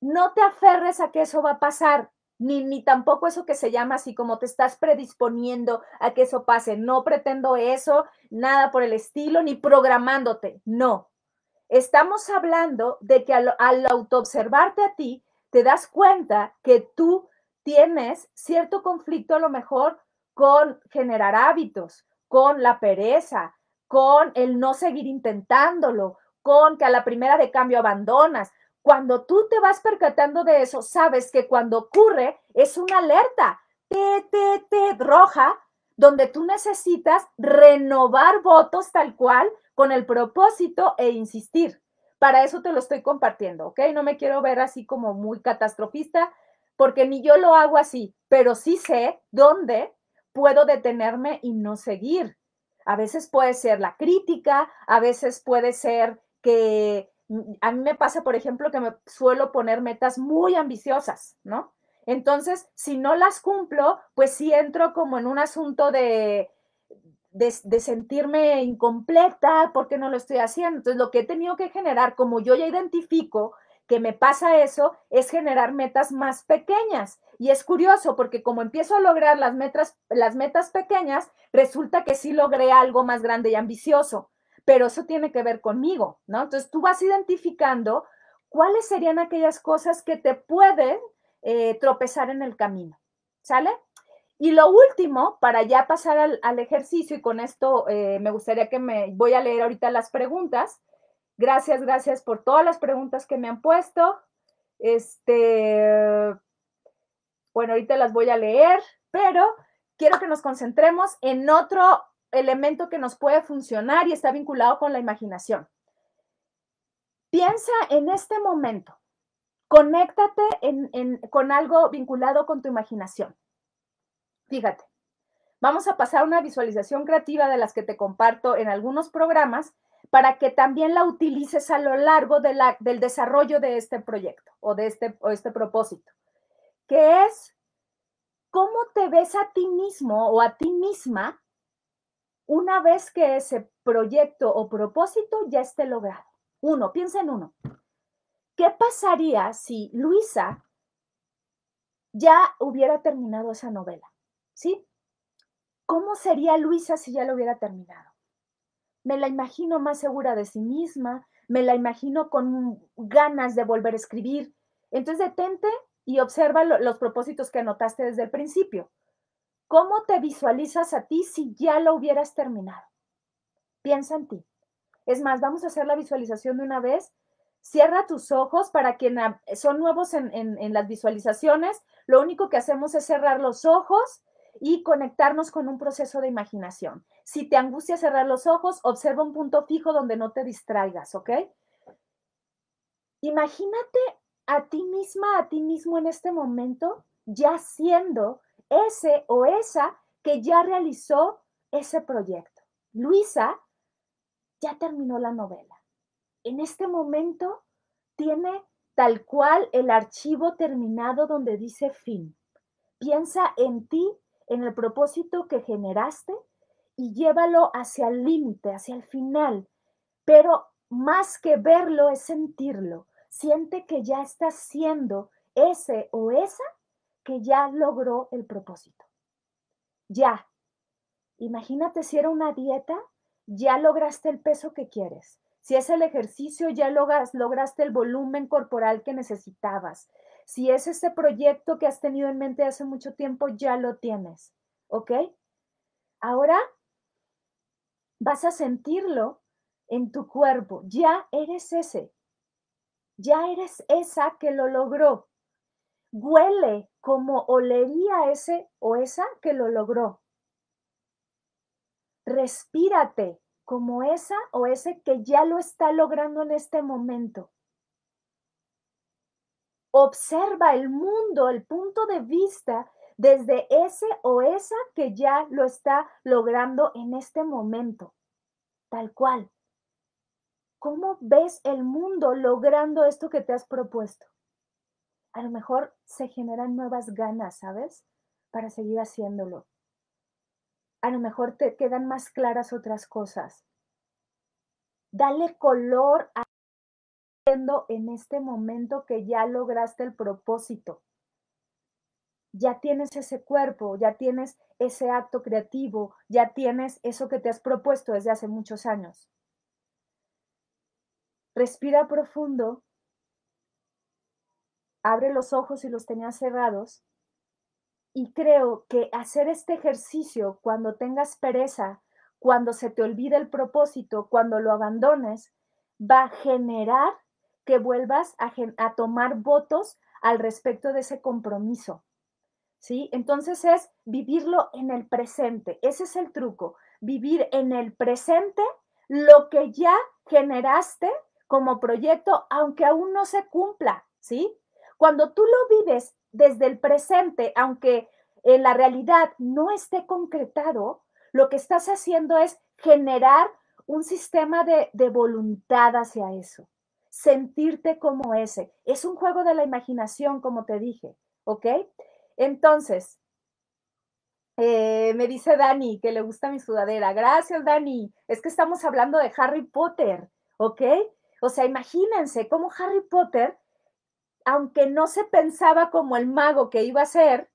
no te aferres a que eso va a pasar, ni, ni tampoco eso que se llama así como te estás predisponiendo a que eso pase. No pretendo eso, nada por el estilo, ni programándote. No, Estamos hablando de que al, autoobservarte a ti, te das cuenta que tú tienes cierto conflicto a lo mejor con generar hábitos, con la pereza, con el no seguir intentándolo, con que a la primera de cambio abandonas. Cuando tú te vas percatando de eso, sabes que cuando ocurre es una alerta te, te, te, roja donde tú necesitas renovar votos tal cual con el propósito e insistir. Para eso te lo estoy compartiendo, ¿ok? No me quiero ver así como muy catastrofista, porque ni yo lo hago así, pero sí sé dónde puedo detenerme y no seguir. A veces puede ser la crítica, a veces puede ser que mm, a mí me pasa, por ejemplo, que me suelo poner metas muy ambiciosas, ¿no? Entonces, si no las cumplo, pues sí entro como en un asunto de, de, sentirme incompleta porque no lo estoy haciendo. Entonces, lo que he tenido que generar, como yo ya identifico que me pasa eso, es generar metas más pequeñas. Y es curioso porque como empiezo a lograr las metas, las metas pequeñas, resulta que sí logré algo más grande y ambicioso. Pero eso tiene que ver conmigo, ¿no? Entonces, tú vas identificando cuáles serían aquellas cosas que te pueden eh, tropezar en el camino, ¿sale? Y lo último, para ya pasar al, ejercicio, y con esto eh, me gustaría que me, voy a leer ahorita las preguntas. Gracias, gracias por todas las preguntas que me han puesto. Este, bueno, ahorita las voy a leer, pero quiero que nos concentremos en otro elemento que nos puede funcionar y está vinculado con la imaginación. Piensa en este momento, conéctate con algo vinculado con tu imaginación. Fíjate, vamos a pasar una visualización creativa de las que te comparto en algunos programas para que también la utilices a lo largo del desarrollo de este proyecto o de este, este propósito, que es cómo te ves a ti mismo o a ti misma una vez que ese proyecto o propósito ya esté logrado. Uno, piensa en uno. ¿qué pasaría si Luisa ya hubiera terminado esa novela? ¿Sí? ¿Cómo sería Luisa si ya lo hubiera terminado? Me la imagino más segura de sí misma, me la imagino con ganas de volver a escribir. Entonces detente y observa los propósitos que anotaste desde el principio. ¿Cómo te visualizas a ti si ya lo hubieras terminado? Piensa en ti. Es más, vamos a hacer la visualización de una vez Cierra tus ojos para quienes son nuevos en, las visualizaciones. Lo único que hacemos es cerrar los ojos y conectarnos con un proceso de imaginación. Si te angustia cerrar los ojos, observa un punto fijo donde no te distraigas, ¿ok? Imagínate a ti misma, a ti mismo en este momento, ya siendo ese o esa que ya realizó ese proyecto. Luisa ya terminó la novela en este momento tiene tal cual el archivo terminado donde dice fin. Piensa en ti, en el propósito que generaste y llévalo hacia el límite, hacia el final. Pero más que verlo es sentirlo. Siente que ya estás siendo ese o esa que ya logró el propósito. Ya. Imagínate si era una dieta, ya lograste el peso que quieres. Si es el ejercicio, ya logras, lograste el volumen corporal que necesitabas. Si es ese proyecto que has tenido en mente hace mucho tiempo, ya lo tienes. ¿Ok? Ahora vas a sentirlo en tu cuerpo. Ya eres ese. Ya eres esa que lo logró. Huele como olería ese o esa que lo logró. Respírate como esa o ese que ya lo está logrando en este momento. Observa el mundo, el punto de vista desde ese o esa que ya lo está logrando en este momento. Tal cual. ¿Cómo ves el mundo logrando esto que te has propuesto? A lo mejor se generan nuevas ganas, ¿sabes? Para seguir haciéndolo a lo mejor te quedan más claras otras cosas. Dale color a en este momento que ya lograste el propósito. Ya tienes ese cuerpo, ya tienes ese acto creativo, ya tienes eso que te has propuesto desde hace muchos años. Respira profundo, abre los ojos si los tenías cerrados y creo que hacer este ejercicio cuando tengas pereza, cuando se te olvide el propósito, cuando lo abandones, va a generar que vuelvas a, tomar votos al respecto de ese compromiso. ¿Sí? Entonces es vivirlo en el presente. Ese es el truco, vivir en el presente lo que ya generaste como proyecto, aunque aún no se cumpla, ¿sí? Cuando tú lo vives desde el presente, aunque en la realidad no esté concretado, lo que estás haciendo es generar un sistema de, voluntad hacia eso, sentirte como ese. Es un juego de la imaginación, como te dije, ¿ok? Entonces, eh, me dice Dani que le gusta mi sudadera. Gracias, Dani. Es que estamos hablando de Harry Potter, ¿ok? O sea, imagínense cómo Harry Potter aunque no se pensaba como el mago que iba a ser,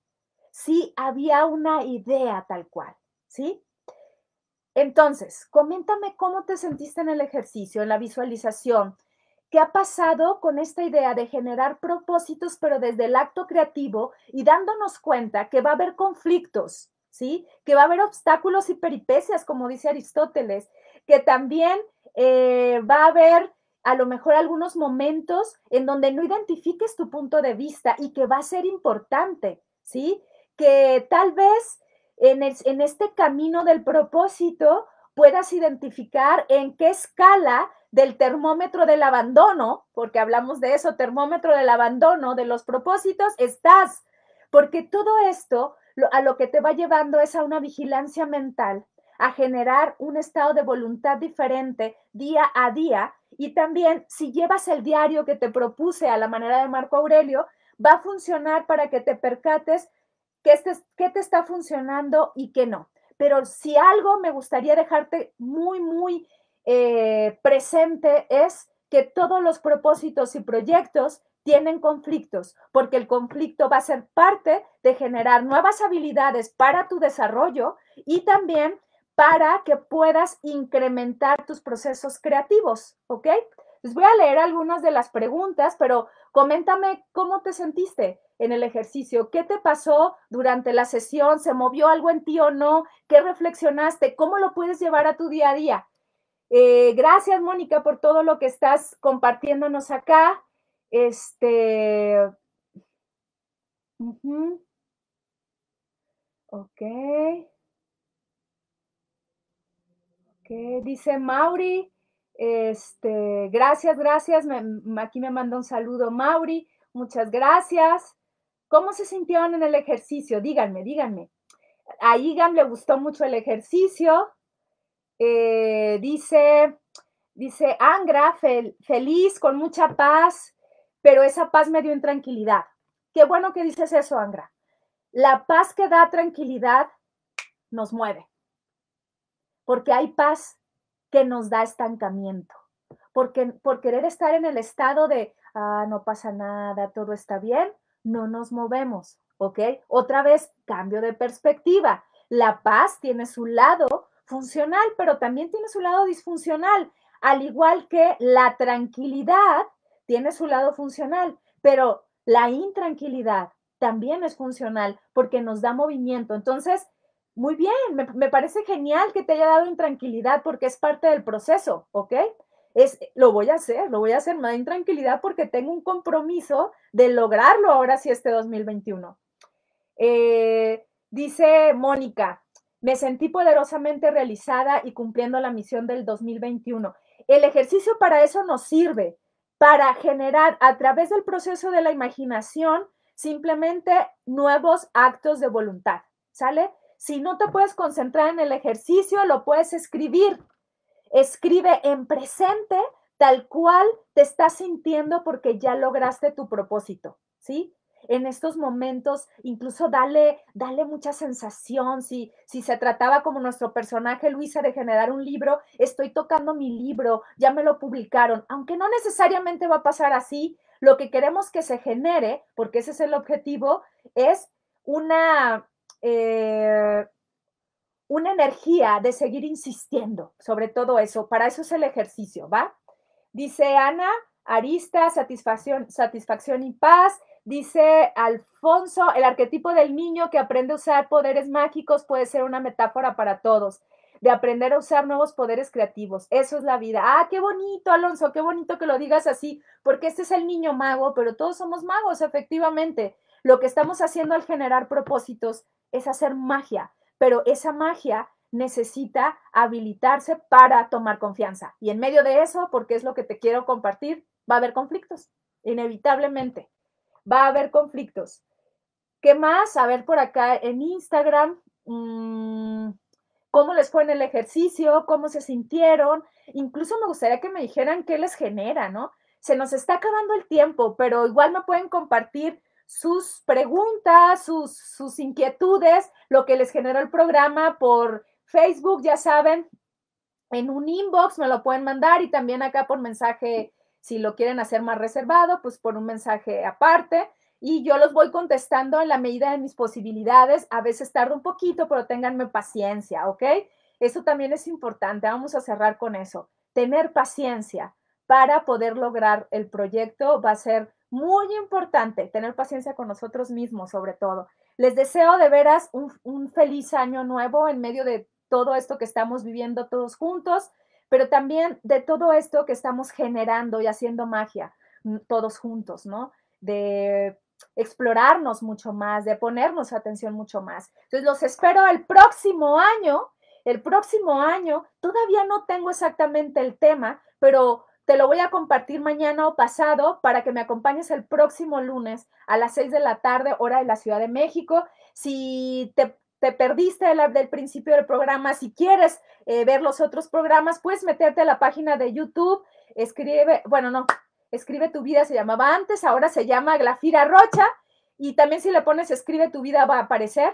sí había una idea tal cual, ¿sí? Entonces, coméntame cómo te sentiste en el ejercicio, en la visualización. ¿Qué ha pasado con esta idea de generar propósitos, pero desde el acto creativo y dándonos cuenta que va a haber conflictos, ¿sí? Que va a haber obstáculos y peripecias, como dice Aristóteles, que también eh, va a haber a lo mejor algunos momentos en donde no identifiques tu punto de vista y que va a ser importante, ¿sí? Que tal vez en, este camino del propósito puedas identificar en qué escala del termómetro del abandono, porque hablamos de eso, termómetro del abandono, de los propósitos, estás, porque todo esto a lo que te va llevando es a una vigilancia mental a generar un estado de voluntad diferente día a día. Y también si llevas el diario que te propuse a la manera de Marco Aurelio, va a funcionar para que te percates qué, te está funcionando y qué no. Pero si algo me gustaría dejarte muy, muy eh, presente es que todos los propósitos y proyectos tienen conflictos, porque el conflicto va a ser parte de generar nuevas habilidades para tu desarrollo y también para que puedas incrementar tus procesos creativos, ¿ok? Les voy a leer algunas de las preguntas, pero coméntame cómo te sentiste en el ejercicio, qué te pasó durante la sesión, se movió algo en ti o no, qué reflexionaste, cómo lo puedes llevar a tu día a día. Eh, gracias, Mónica, por todo lo que estás compartiéndonos acá. Este. Ok. Dice Mauri, este, gracias, gracias. aquí me manda un saludo Mauri, muchas gracias. ¿Cómo se sintieron en el ejercicio? Díganme, díganme. A Igan le gustó mucho el ejercicio. Eh, dice, dice Angra, feliz, con mucha paz, pero esa paz me dio intranquilidad. Qué bueno que dices eso, Angra. La paz que da tranquilidad nos mueve porque hay paz que nos da estancamiento, porque por querer estar en el estado de, ah, no pasa nada, todo está bien, no nos movemos, ¿ok? Otra vez, cambio de perspectiva. La paz tiene su lado funcional, pero también tiene su lado disfuncional, al igual que la tranquilidad tiene su lado funcional, pero la intranquilidad también es funcional porque nos da movimiento. Entonces, muy bien, me, parece genial que te haya dado intranquilidad porque es parte del proceso, ¿ok? Es, lo voy a hacer, lo voy a hacer, me da intranquilidad porque tengo un compromiso de lograrlo ahora sí este 2021. Eh, dice Mónica, me sentí poderosamente realizada y cumpliendo la misión del 2021. El ejercicio para eso nos sirve, para generar a través del proceso de la imaginación simplemente nuevos actos de voluntad, ¿sale? Si no te puedes concentrar en el ejercicio, lo puedes escribir. Escribe en presente tal cual te estás sintiendo porque ya lograste tu propósito, ¿sí? En estos momentos, incluso dale, dale mucha sensación. Si, si se trataba como nuestro personaje Luisa de generar un libro, estoy tocando mi libro, ya me lo publicaron. Aunque no necesariamente va a pasar así, lo que queremos que se genere, porque ese es el objetivo, es una, eh, una energía de seguir insistiendo sobre todo eso. Para eso es el ejercicio, ¿va? Dice Ana, arista, satisfacción, satisfacción y paz. Dice Alfonso, el arquetipo del niño que aprende a usar poderes mágicos puede ser una metáfora para todos, de aprender a usar nuevos poderes creativos. Eso es la vida. Ah, qué bonito, Alonso, qué bonito que lo digas así, porque este es el niño mago, pero todos somos magos, efectivamente. Lo que estamos haciendo al generar propósitos es hacer magia, pero esa magia necesita habilitarse para tomar confianza. Y en medio de eso, porque es lo que te quiero compartir, va a haber conflictos, inevitablemente. Va a haber conflictos. ¿Qué más? A ver por acá en Instagram, mm, cómo les fue en el ejercicio, cómo se sintieron. Incluso me gustaría que me dijeran qué les genera, ¿no? Se nos está acabando el tiempo, pero igual me pueden compartir sus preguntas, sus, inquietudes, lo que les generó el programa por Facebook, ya saben, en un inbox me lo pueden mandar y también acá por mensaje, si lo quieren hacer más reservado, pues por un mensaje aparte. Y yo los voy contestando en la medida de mis posibilidades. A veces tarda un poquito, pero ténganme paciencia, ¿ok? Eso también es importante. Vamos a cerrar con eso. Tener paciencia para poder lograr el proyecto va a ser muy importante tener paciencia con nosotros mismos, sobre todo. Les deseo de veras un, feliz año nuevo en medio de todo esto que estamos viviendo todos juntos, pero también de todo esto que estamos generando y haciendo magia mm, todos juntos, ¿no? De explorarnos mucho más, de ponernos atención mucho más. Entonces, los espero el próximo año. El próximo año, todavía no tengo exactamente el tema, pero te lo voy a compartir mañana o pasado para que me acompañes el próximo lunes a las 6 de la tarde, hora de la Ciudad de México. Si te, perdiste del principio del programa, si quieres eh, ver los otros programas, puedes meterte a la página de YouTube, escribe, bueno, no, escribe tu vida, se llamaba antes, ahora se llama Glafira Rocha, y también si le pones escribe tu vida va a aparecer.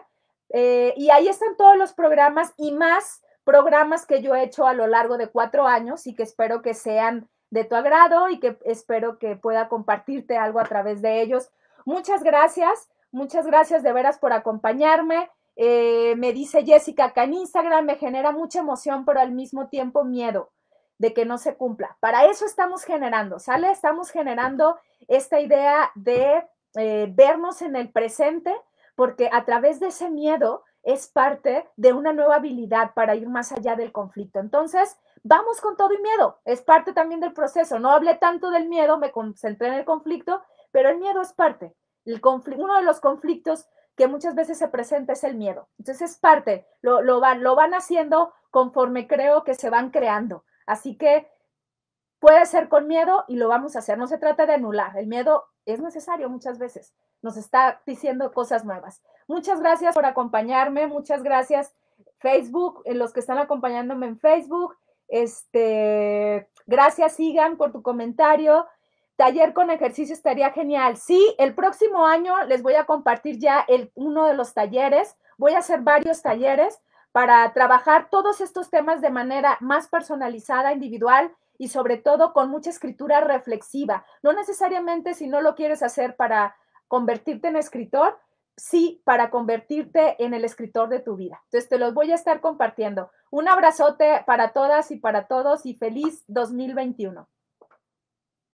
Eh, y ahí están todos los programas y más programas que yo he hecho a lo largo de cuatro años y que espero que sean de tu agrado y que espero que pueda compartirte algo a través de ellos. Muchas gracias, muchas gracias de veras por acompañarme. Eh, me dice Jessica que en Instagram me genera mucha emoción, pero al mismo tiempo miedo de que no se cumpla. Para eso estamos generando, ¿sale? Estamos generando esta idea de eh, vernos en el presente, porque a través de ese miedo es parte de una nueva habilidad para ir más allá del conflicto. Entonces, vamos con todo y miedo. Es parte también del proceso. No hablé tanto del miedo, me concentré en el conflicto, pero el miedo es parte. El uno de los conflictos que muchas veces se presenta es el miedo. Entonces es parte, lo, van, lo van haciendo conforme creo que se van creando. Así que puede ser con miedo y lo vamos a hacer. No se trata de anular. El miedo es necesario muchas veces. Nos está diciendo cosas nuevas. Muchas gracias por acompañarme. Muchas gracias Facebook, En eh, los que están acompañándome en Facebook este, gracias, sigan por tu comentario. Taller con ejercicio estaría genial. Sí, el próximo año les voy a compartir ya el, uno de los talleres. Voy a hacer varios talleres para trabajar todos estos temas de manera más personalizada, individual y sobre todo con mucha escritura reflexiva. No necesariamente si no lo quieres hacer para convertirte en escritor, sí para convertirte en el escritor de tu vida. Entonces te los voy a estar compartiendo. Un abrazote para todas y para todos y feliz 2021.